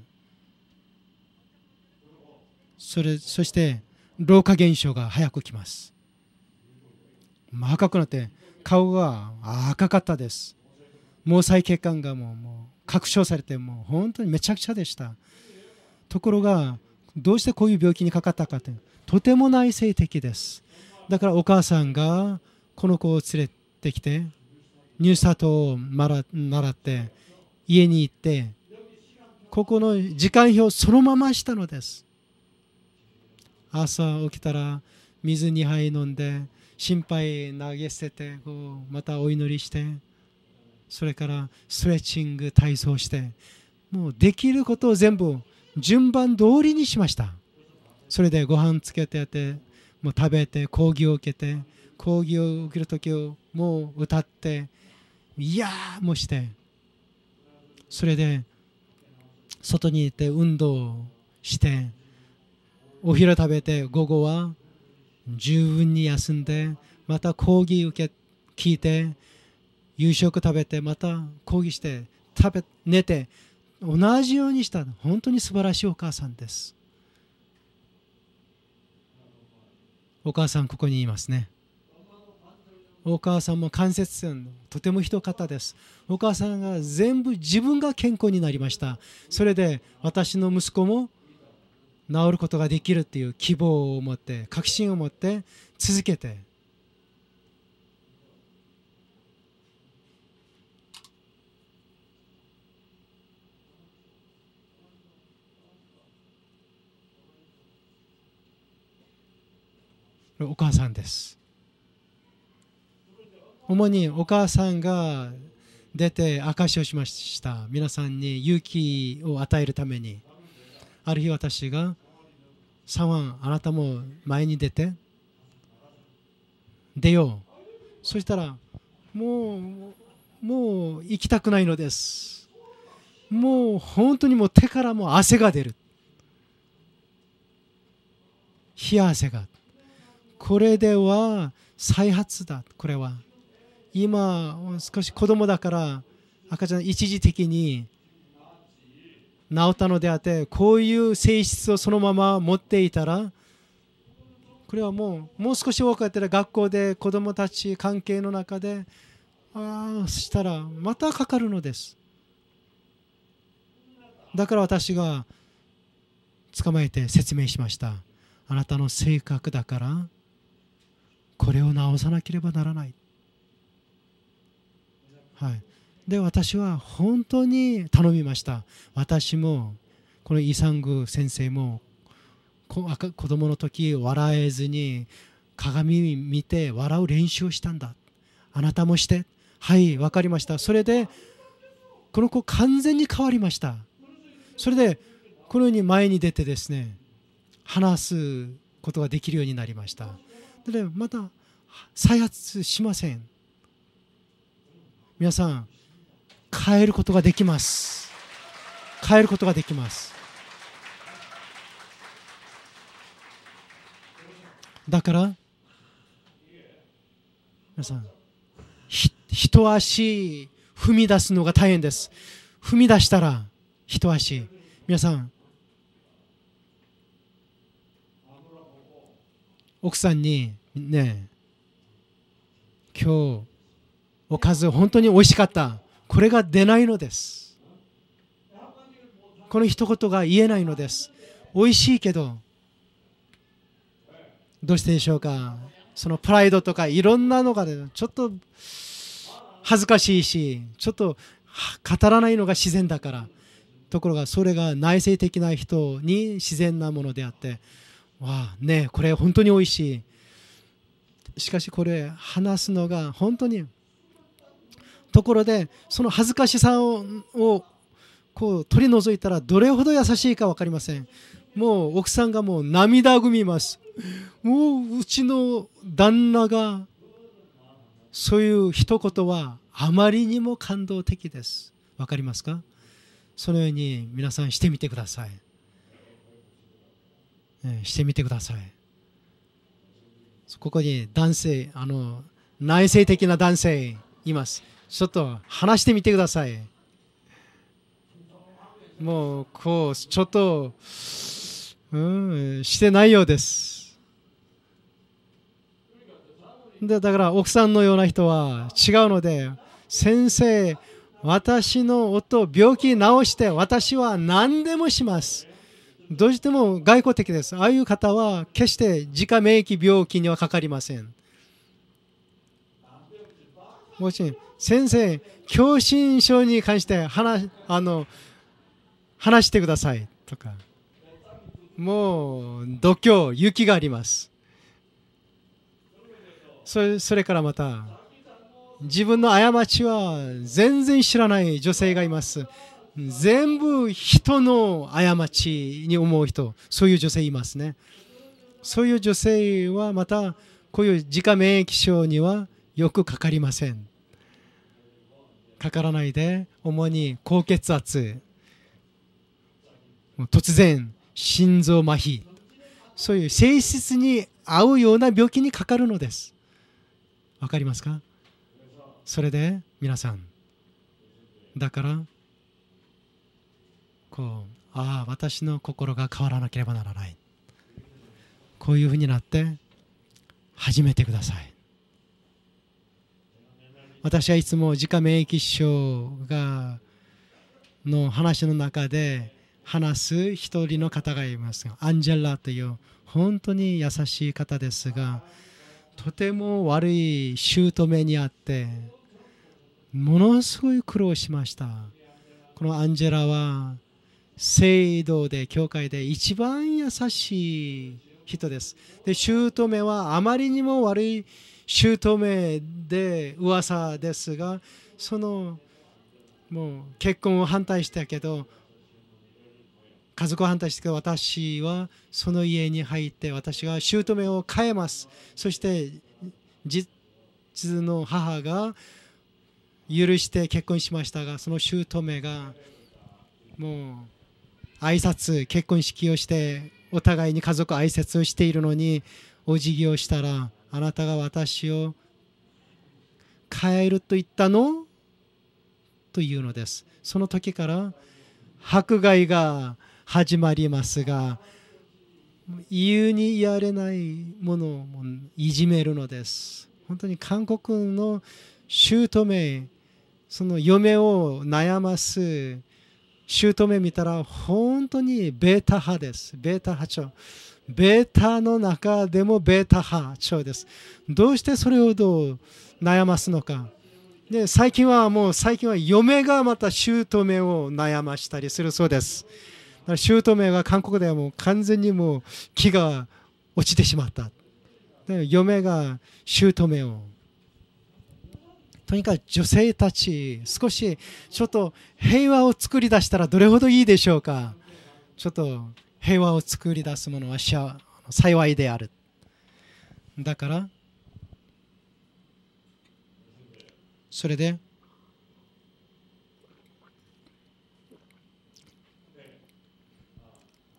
S1: それそして老化現象が早く来ます赤くなって顔が赤かったです毛細血管がもうもう拡張されてもう本当にめちゃくちゃでしたところがどうしてこういう病気にかかったかというとても内省的ですだからお母さんがこの子を連れてきて入ューを習って家に行ってここの時間表そのまましたのです朝起きたら水2杯飲んで心配投げ捨ててこうまたお祈りしてそれからストレッチング体操してもうできることを全部順番通りにしましたそれでご飯つけててもう食べて講義を受けて講義を受ける時をもう歌っていやーもしてそれで外にいて運動してお昼食べて午後は十分に休んでまた講義受け聞いて夕食食べてまた講義して食べ寝て同じようにした本当に素晴らしいお母さんですお母さんここにいますねお母さんも関節線とてもひどかったですお母さんが全部自分が健康になりましたそれで私の息子も治ることができるっていう希望を持って確信を持って続けてお母さんです主にお母さんが出て証しをしました皆さんに勇気を与えるためにある日私が「サワンあなたも前に出て出よう」そしたらもうもう行きたくないのですもう本当にもう手からも汗が出る冷や汗がこれでは再発だこれは今少し子供だから赤ちゃん一時的に治ったのであってこういう性質をそのまま持っていたらこれはもうもう少し多かったら学校で子供たち関係の中でああしたらまたかかるのですだから私が捕まえて説明しましたあなたの性格だからこれを直さなければならない、はい、で私は本当に頼みました私もこのイサング先生も子供の時笑えずに鏡見て笑う練習をしたんだあなたもしてはい分かりましたそれでこの子完全に変わりましたそれでこのように前に出てですね話すことができるようになりましたでまた再発しません皆さん変えることができます変えることができますだから皆さん一足踏み出すのが大変です踏み出したら一足皆さん奥さんにね今日おかず本当に美味しかったこれが出ないのですこの一言が言えないのです美味しいけどどうしてでしょうかそのプライドとかいろんなのがちょっと恥ずかしいしちょっと語らないのが自然だからところがそれが内省的な人に自然なものであってわあねこれ本当に美味しいしかしこれ話すのが本当にところでその恥ずかしさをこう取り除いたらどれほど優しいか分かりませんもう奥さんがもう涙ぐみますもううちの旦那がそういう一言はあまりにも感動的です分かりますかそのように皆さんしてみてくださいしてみてくださいここに男性あの内省的な男性いますちょっと話してみてくださいもうこうちょっと、うん、してないようですでだから奥さんのような人は違うので先生私の夫病気治して私は何でもしますどうしても外交的です。ああいう方は決して自家免疫病気にはかかりません。もちろん先生、狭心症に関して話あの話してくださいとか、もう度胸、雪があります。それそれからまた、自分の過ちは全然知らない女性がいます。全部人の過ちに思う人そういう女性いますねそういう女性はまたこういう自家免疫症にはよくかかりませんかからないで主に高血圧突然心臓麻痺そういう性質に合うような病気にかかるのですわかりますかそれで皆さんだからこうああ私の心が変わらなければならないこういうふうになって始めてください私はいつも自家免疫症がの話の中で話す一人の方がいますがアンジェラという本当に優しい方ですがとても悪い姑にあってものすごい苦労しましたこのアンジェラは聖堂で教会で一番優しい人ですで姑はあまりにも悪い姑で噂ですがそのもう結婚を反対したけど家族を反対して私はその家に入って私が姑を変えますそして実の母が許して結婚しましたがその姑がもう挨拶結婚式をしてお互いに家族挨拶をしているのにお辞儀をしたらあなたが私を帰ると言ったのというのですその時から迫害が始まりますが言うにやれないものをいじめるのです本当に韓国の姑その嫁を悩ます姑見たら本当にベータ派です。ベータ派長。ベータの中でもベータ派長です。どうしてそれほど悩ますのか。で最近はもう最近は嫁がまた姑を悩ましたりするそうです。だから姑が韓国ではもう完全にもう木が落ちてしまった。で嫁が姑をとにかく女性たち少しちょっと平和を作り出したらどれほどいいでしょうかちょっと平和を作り出すものは幸いであるだからそれで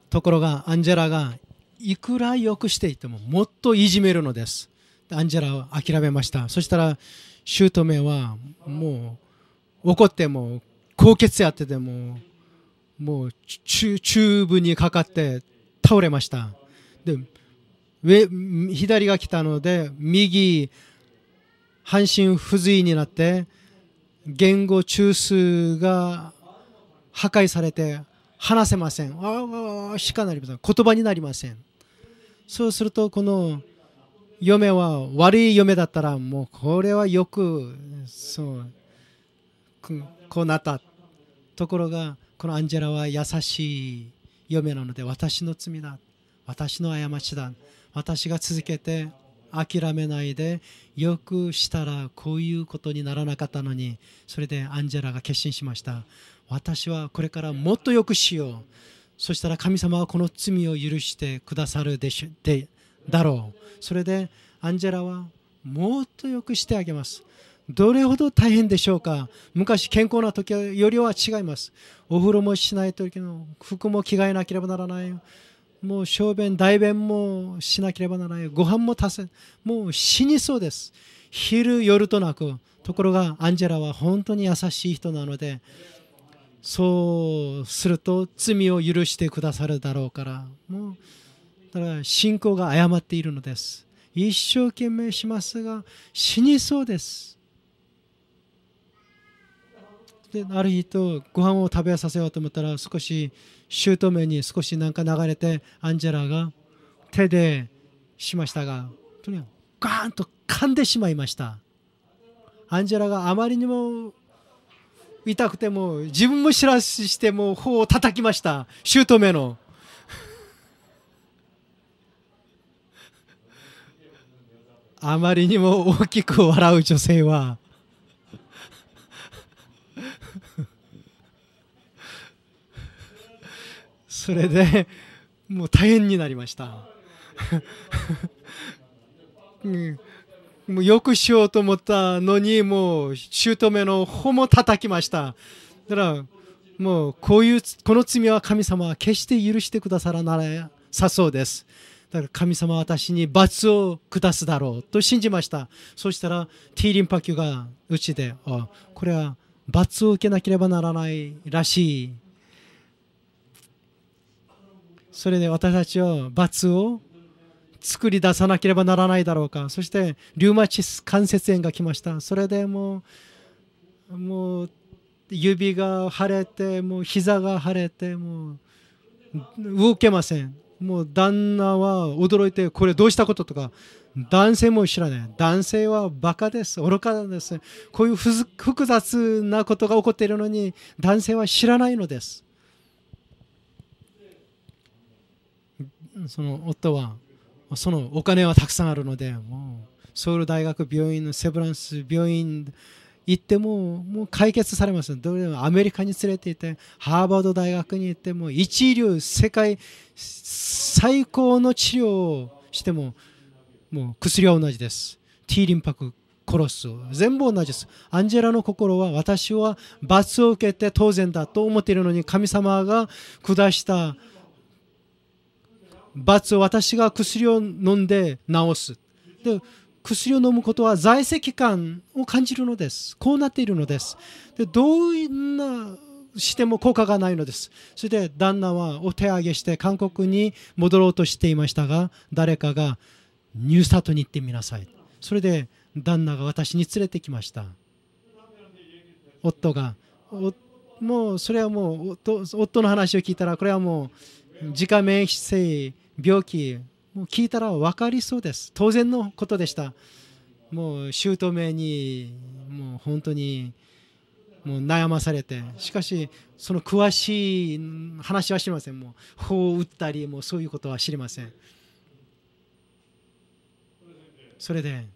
S1: ところがアンジェラがいくら良くしていてももっといじめるのですアンジェラは諦めましたそしたら姑はもう怒っても高血やっててももうューブにかかって倒れましたで上左が来たので右半身不随になって言語中枢が破壊されて話せませんああしかなりません言葉になりませんそうするとこの嫁は悪い嫁だったらもうこれはよくそうこうなったところがこのアンジェラは優しい嫁なので私の罪だ私の過ちだ私が続けて諦めないでよくしたらこういうことにならなかったのにそれでアンジェラが決心しました私はこれからもっとよくしようそしたら神様はこの罪を許してくださるでしうだろうそれでアンジェラはもっと良くしてあげますどれほど大変でしょうか昔健康な時よりは違いますお風呂もしない時の服も着替えなければならないもう小便大便もしなければならないご飯も足せもう死にそうです昼夜となくところがアンジェラは本当に優しい人なのでそうすると罪を許してくださるだろうからもうだから信仰が誤っているのです。一生懸命しますが死にそうです。である日とご飯を食べさせようと思ったら少し姑に少しなんか流れてアンジェラが手でしましたがとにかくガーンと噛んでしまいましたアンジェラがあまりにも痛くても自分も知らせしても頬を叩きました姑のあまりにも大きく笑う女性はそれでもう大変になりましたもうよくしようと思ったのにもう姑の頬も叩きましただからもうこういうこの罪は神様は決して許してくださらないさそうですだから神様は私に罰を下すだろうと信じましたそしたら T リンパ球がうちであこれは罰を受けなければならないらしいそれで私たちは罰を作り出さなければならないだろうかそしてリウマチス関節炎が来ましたそれでもうもう指が腫れてもう膝が腫れてもう動けませんもう旦那は驚いてこれどうしたこととか男性も知らない男性はバカです愚かなんですこういう複雑なことが起こっているのに男性は知らないのですその夫はそのお金はたくさんあるのでもうソウル大学病院のセブランス病院行ってももう解決されますどれもアメリカに連れて行ってハーバード大学に行っても一流世界最高の治療をしてももう薬は同じです T リンパク殺す全部同じですアンジェラの心は私は罰を受けて当然だと思っているのに神様が下した罰を私が薬を飲んで治すで薬を飲むことは在籍感を感じるのですこうなっているのですでどんなしても効果がないのですそれで旦那はお手上げして韓国に戻ろうとしていましたが誰かがニュースタートに行ってみなさいそれで旦那が私に連れてきました夫がもうそれはもう夫の話を聞いたらこれはもう自家免疫性病気もう聞いたら分かりそうです当然のことでしたもう姑にもう本当にもう悩まされてしかしその詳しい話は知りませんもう法を打ったりもうそういうことは知りませんそれで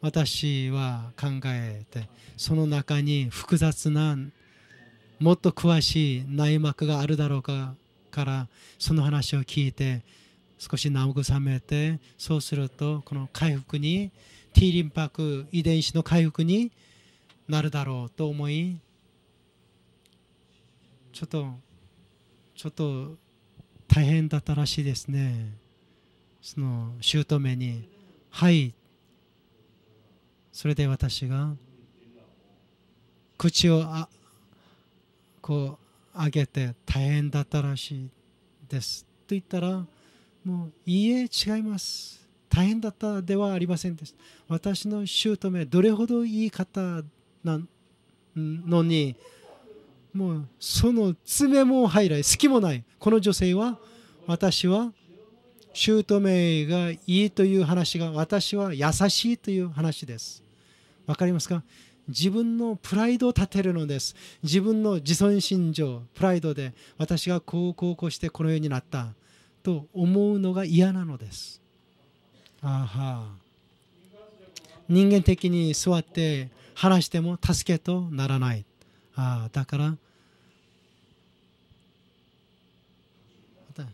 S1: 私は考えてその中に複雑なもっと詳しい内幕があるだろうかからその話を聞いて少し慰めてそうするとこの回復に T リンパク遺伝子の回復になるだろうと思いちょっとちょっと大変だったらしいですねその姑に「はい」それで私が口をあこう上げて大変だったらしいですと言ったらもういいえ違います大変だったではありませんです私の姑どれほどいい方なのにもうその爪も入らない隙もないこの女性は私は姑がいいという話が私は優しいという話ですわかりますか自分のプライドを立てるのです自分の自尊心情プライドで私がこうこうこうしてこのようになったと思うのが嫌なのです。あは人間的に座って話しても助けとならない。あだから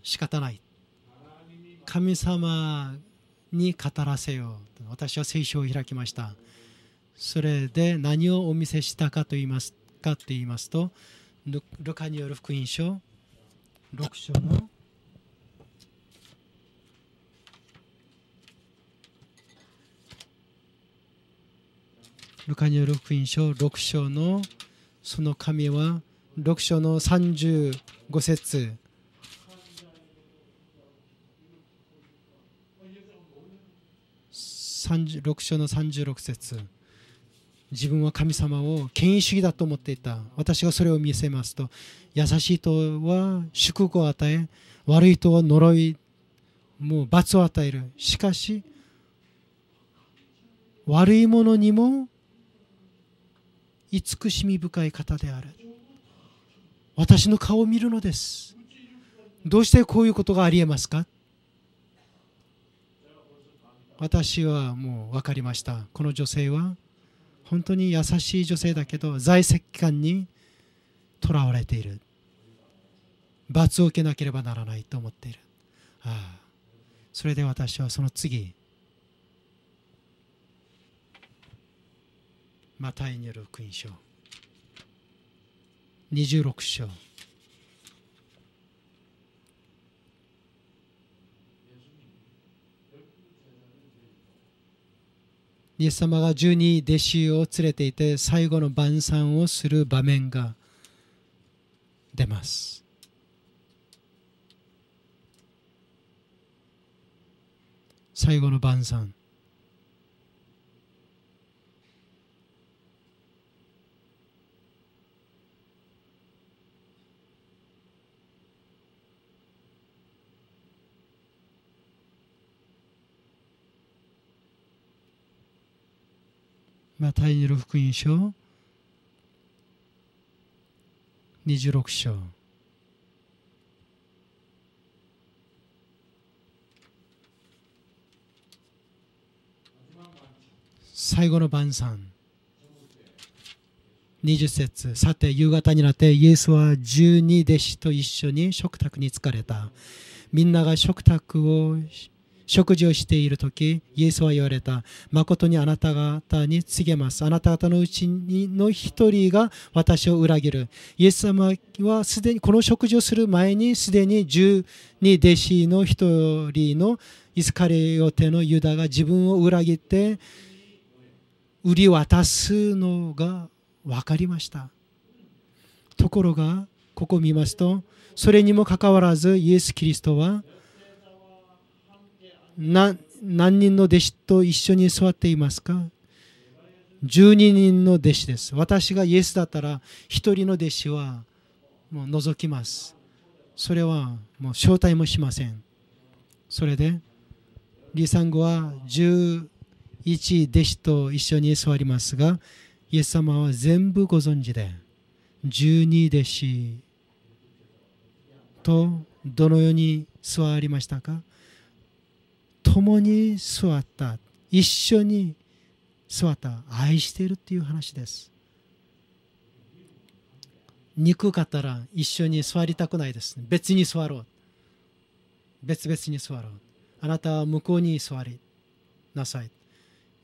S1: 仕方ない。神様に語らせよう。私は聖書を開きました。それで何をお見せしたかと言いますかと言いますと、ルカによる福音書6章のルカによ福音書6章のその神は6章の35節6章の36節自分は神様を権威主義だと思っていた私がそれを見せますと優しい人は祝福を与え悪い人は呪いもう罰を与えるしかし悪いものにも慈しみ深い方である私の顔を見るのですどうしてこういうことがありえますか私はもう分かりましたこの女性は本当に優しい女性だけど在籍期間にとらわれている罰を受けなければならないと思っているああそれで私はその次マタイによる福音書26章イエス様が十二弟子を連れていて最後の晩餐をする場面が出ます。最後の晩餐マタイニよる福音書26章最後の晩餐20節さて夕方になってイエスは十二弟子と一緒に食卓に疲れたみんなが食卓を食事をしている時イエスは言われた誠にあなた方に告げますあなた方のうちの一人が私を裏切るイエス様はすでにこの食事をする前にすでに1二弟子の一人のイスカリオテのユダが自分を裏切って売り渡すのが分かりましたところがここを見ますとそれにもかかわらずイエス・キリストは「何人の弟子と一緒に座っていますか ?12 人の弟子です。私がイエスだったら1人の弟子はもう覗きます。それはもう招待もしません。それで、リサンゴは11弟子と一緒に座りますが、イエス様は全部ご存知で、12弟子とどのように座りましたか共に座った一緒に座った愛しているっていう話です憎かったら一緒に座りたくないです別に座ろう別々に座ろうあなたは向こうに座りなさい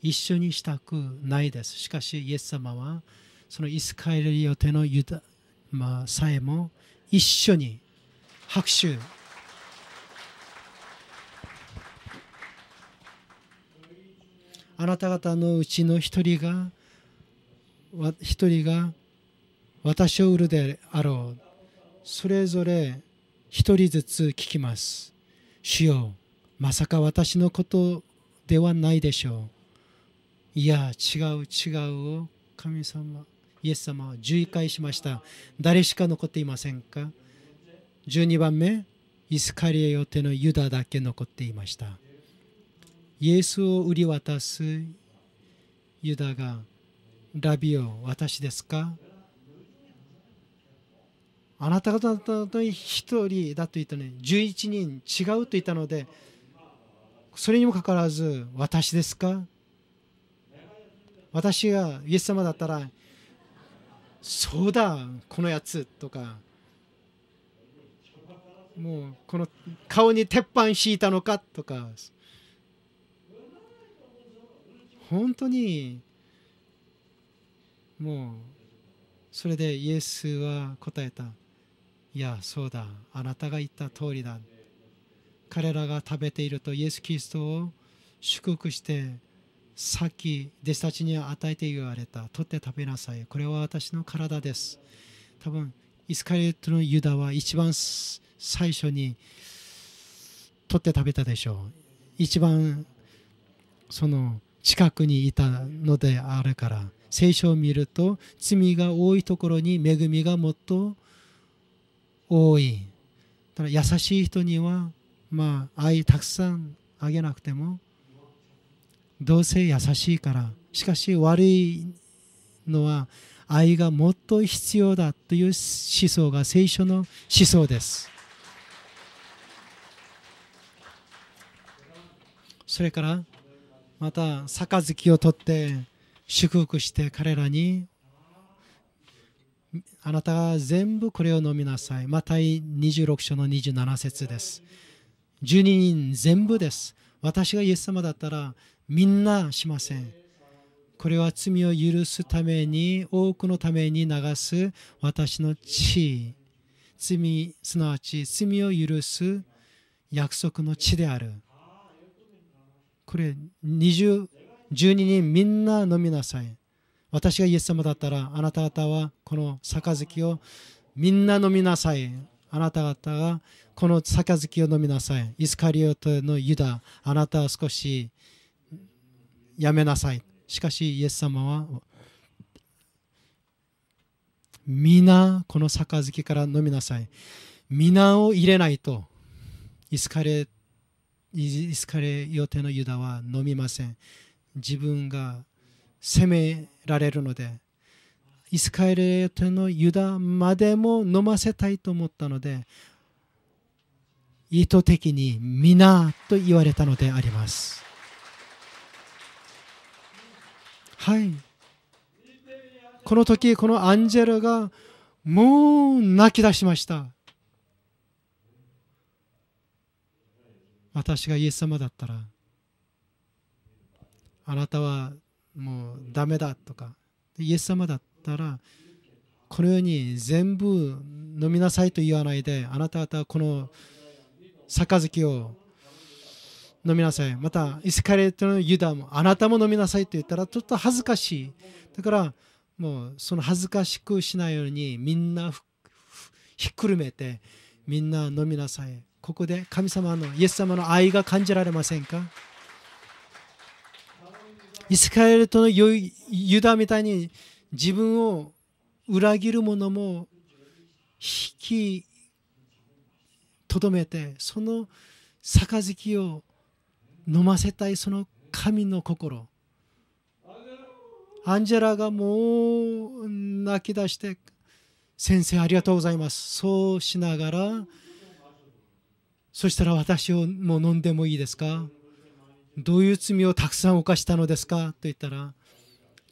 S1: 一緒にしたくないですしかしイエス様はそのイスカエル予定のユダ、まあ、さえも一緒に拍手あなた方のうちの一人が一人が私を売るであろうそれぞれ一人ずつ聞きます主よまさか私のことではないでしょういや違う違うを神様イエス様は11回しました誰しか残っていませんか12番目イスカリエ予テのユダだけ残っていましたイエスを売り渡すユダがラビオ私ですかあなた方の1人だと言ったね11人違うと言ったのでそれにもかかわらず私ですか私がイエス様だったらそうだこのやつとかもうこの顔に鉄板敷いたのかとか本当にもうそれでイエスは答えた「いやそうだあなたが言った通りだ」彼らが食べているとイエス・キリストを祝福してさっき弟子たちに与えて言われた取って食べなさいこれは私の体です多分イスカレットのユダは一番最初に取って食べたでしょう一番その近くにいたのであるから聖書を見ると罪が多いところに恵みがもっと多いただ優しい人にはまあ愛たくさんあげなくてもどうせ優しいからしかし悪いのは愛がもっと必要だという思想が聖書の思想ですそれからまた杯を取って祝福して彼らにあなたが全部これを飲みなさい。また26章の27節です。12人全部です。私がイエス様だったらみんなしません。これは罪を許すために多くのために流す私の血。罪すなわち罪を許す約束の地である。これ20、12人みんな飲みなさい。私がイエス様だったら、あなた方はこの杯をみんな飲みなさい。あなた方がこの杯を飲みなさい。イスカリオトのユダ、あなたは少しやめなさい。しかし、イエス様は皆この杯から飲みなさい。皆を入れないと、イスカレイスカレ予定のユダは飲みません。自分が責められるので、イスカレ予定のユダまでも飲ませたいと思ったので、意図的に皆と言われたのであります。はい。この時、このアンジェラがもう泣き出しました。私がイエス様だったらあなたはもうダメだとかイエス様だったらこのように全部飲みなさいと言わないであなた方はこの杯を飲みなさいまたイスカレートのユダもあなたも飲みなさいと言ったらちょっと恥ずかしいだからもうその恥ずかしくしないようにみんなひっくるめてみんな飲みなさいここで神様のイエス様の愛が感じられませんかイスラエルとのユダみたいに自分を裏切る者も引きとどめてその杯を飲ませたいその神の心アンジェラがもう泣き出して先生ありがとうございますそうしながらそしたら私をもう飲んでもいいですかどういう罪をたくさん犯したのですかと言ったら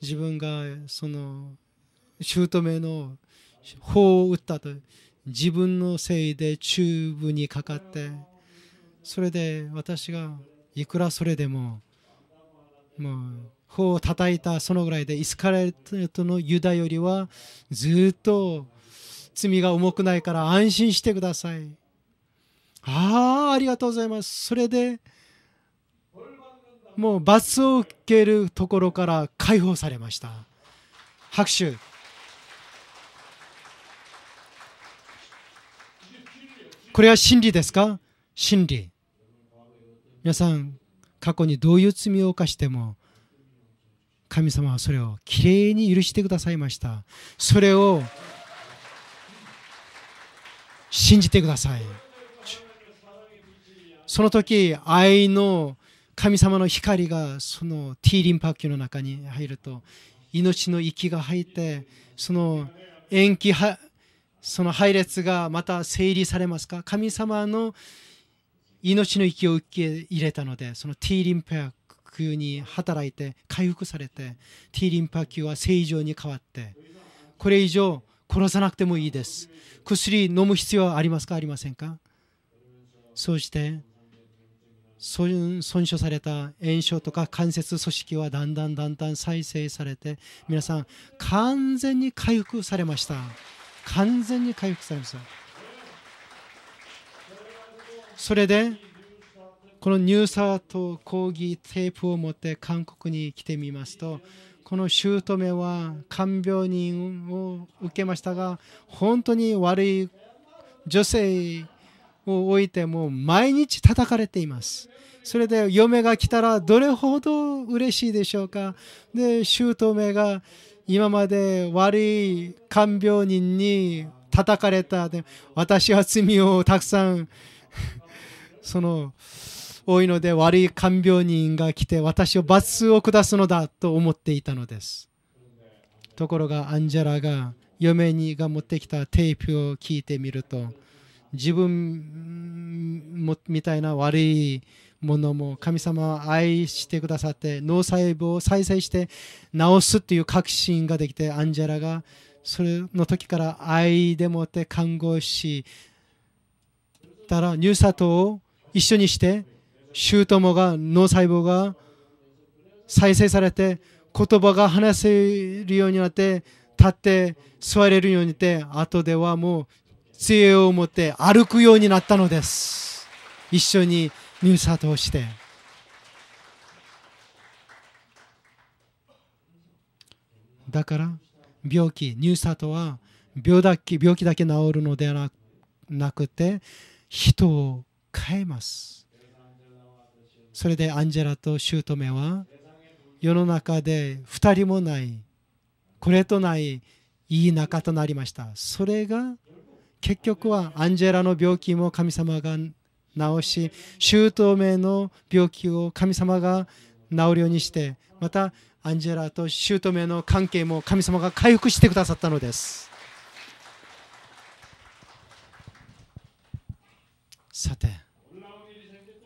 S1: 自分がその姑の法を打ったと自分のせいでチューブにかかってそれで私がいくらそれでももう法を叩いたそのぐらいでイスカレットのユダよりはずっと罪が重くないから安心してくださいああありがとうございますそれでもう罰を受けるところから解放されました拍手これは真理ですか真理皆さん過去にどういう罪を犯しても神様はそれをきれいに許してくださいましたそれを信じてくださいその時愛の神様の光がその T リンパ球の中に入ると命の息が入ってその延期その配列がまた整理されますか神様の命の息を受け入れたのでその T リンパ球に働いて回復されて T リンパ球は正常に変わってこれ以上殺さなくてもいいです薬飲む必要はありますかありませんかそうして損傷された炎症とか関節組織はだんだんだんだん再生されて皆さん完全に回復されました完全に回復されましたそれでこのニューサーと抗議テープを持って韓国に来てみますとこの姑は看病人を受けましたが本当に悪い女性を置いても毎日叩かれています。それで嫁が来たらどれほど嬉しいでしょうか。で、姑が今まで悪い看病人に叩かれた。で私は罪をたくさんその、多いので悪い看病人が来て私を罰を下すのだと思っていたのです。ところがアンジェラが嫁にが持ってきたテープを聞いてみると、自分みたいな悪いものも神様を愛してくださって脳細胞を再生して治すっていう確信ができてアンジェラがそれの時から愛でもって看護師たら乳砂糖を一緒にして姑が脳細胞が再生されて言葉が話せるようになって立って座れるようになって後ではもう杖を持って歩くようになったのです一緒に入札をしてだから病気入札は病だけ病気だけ治るのではなくて人を変えますそれでアンジェラと姑は世の中で2人もないこれとないいい仲となりましたそれが結局はアンジェラの病気も神様が治し姑の病気を神様が治るようにしてまたアンジェラと姑の関係も神様が回復してくださったのですさて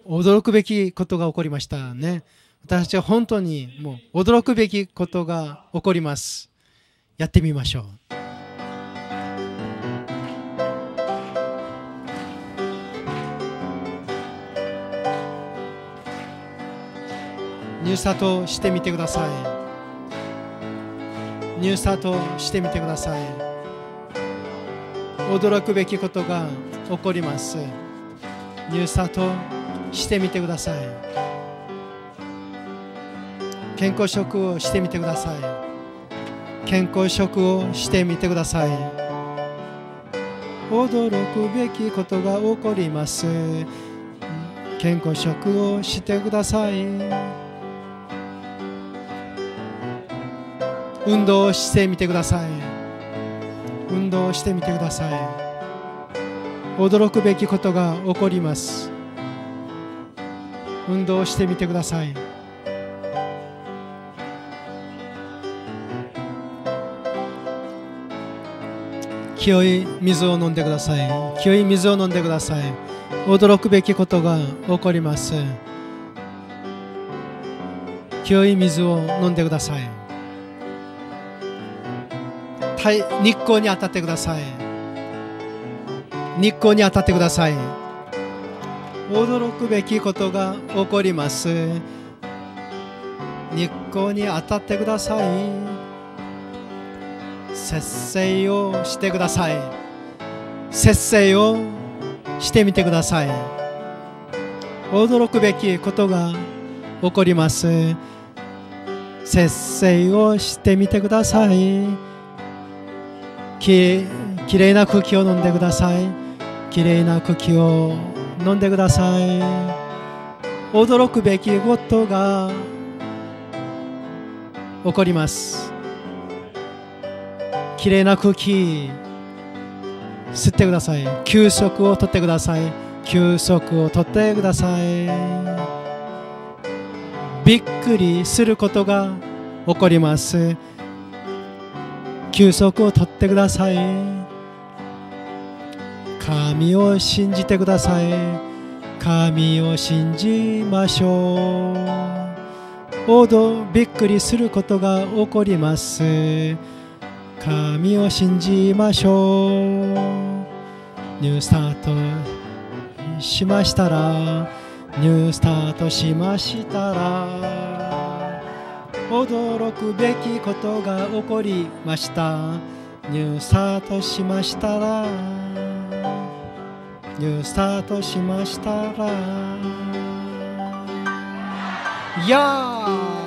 S1: 驚くべきことが起こりましたね私たちは本当にもう驚くべきことが起こりますやってみましょう入札をしてみてくださいニューートしてみてください驚くべきことが起こりますニューートしてみてください健康食をしてみてください健康食をしてみてください驚くべきことが起こります健康食をしてください。運動してみてください運動してみてください驚くべきことが起こります運動してみてください清い水を飲んでください清い水を飲んでください驚くべきことが起こります清い水を飲んでくださいはい日光に当たってください日光に当たってください驚くべきことが起こります日光に当たってください節制をしてください節制をしてみてください驚くべきことが起こります節制をしてみてください。ききれいな空気を飲んでくださいきれいな空気を飲んでください驚くべきことが起こりますきれいな空気吸ってください休息をとってください休息をとってくださいびっくりすることが起こります休息をとってください神を信じてください神を信じましょうおどびっくりすることが起こります神を信じましょうニュースタートしましたらニュースタートしましたら驚くべきことが起こりましたニュースタートしましたらニュースタートしましたらやあ